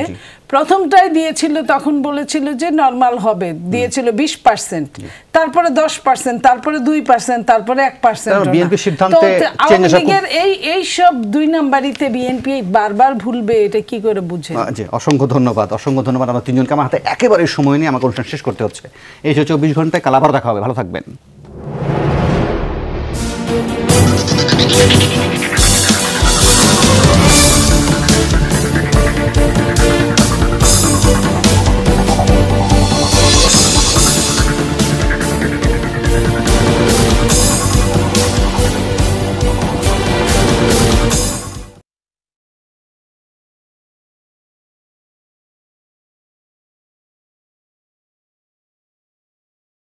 প্রথমটায় দিয়েছিল তখন বলেছিল যে নর্মাল হবে দিয়েছিল বিশ পার্সেন্ট তারপরে দশ পার্সেন্ট তারপরে দুই পার্সেন্ট তারপরে এক পার্সেন্ট এই এই সব দুই নাম্বারিতে বিএনপি বারবার ভুলবে এটা কি করে বুঝে অসংখ্য ধন্যবাদ অসংখ্য ধন্যবাদ আমার তিনজনকে আমার হাতে একেবারে সময় নিয়ে আমাকে অনুষ্ঠান শেষ করতে হচ্ছে এই হচ্ছে চব্বিশ ঘন্টায় কালাবার দেখা হবে ভালো থাকবেন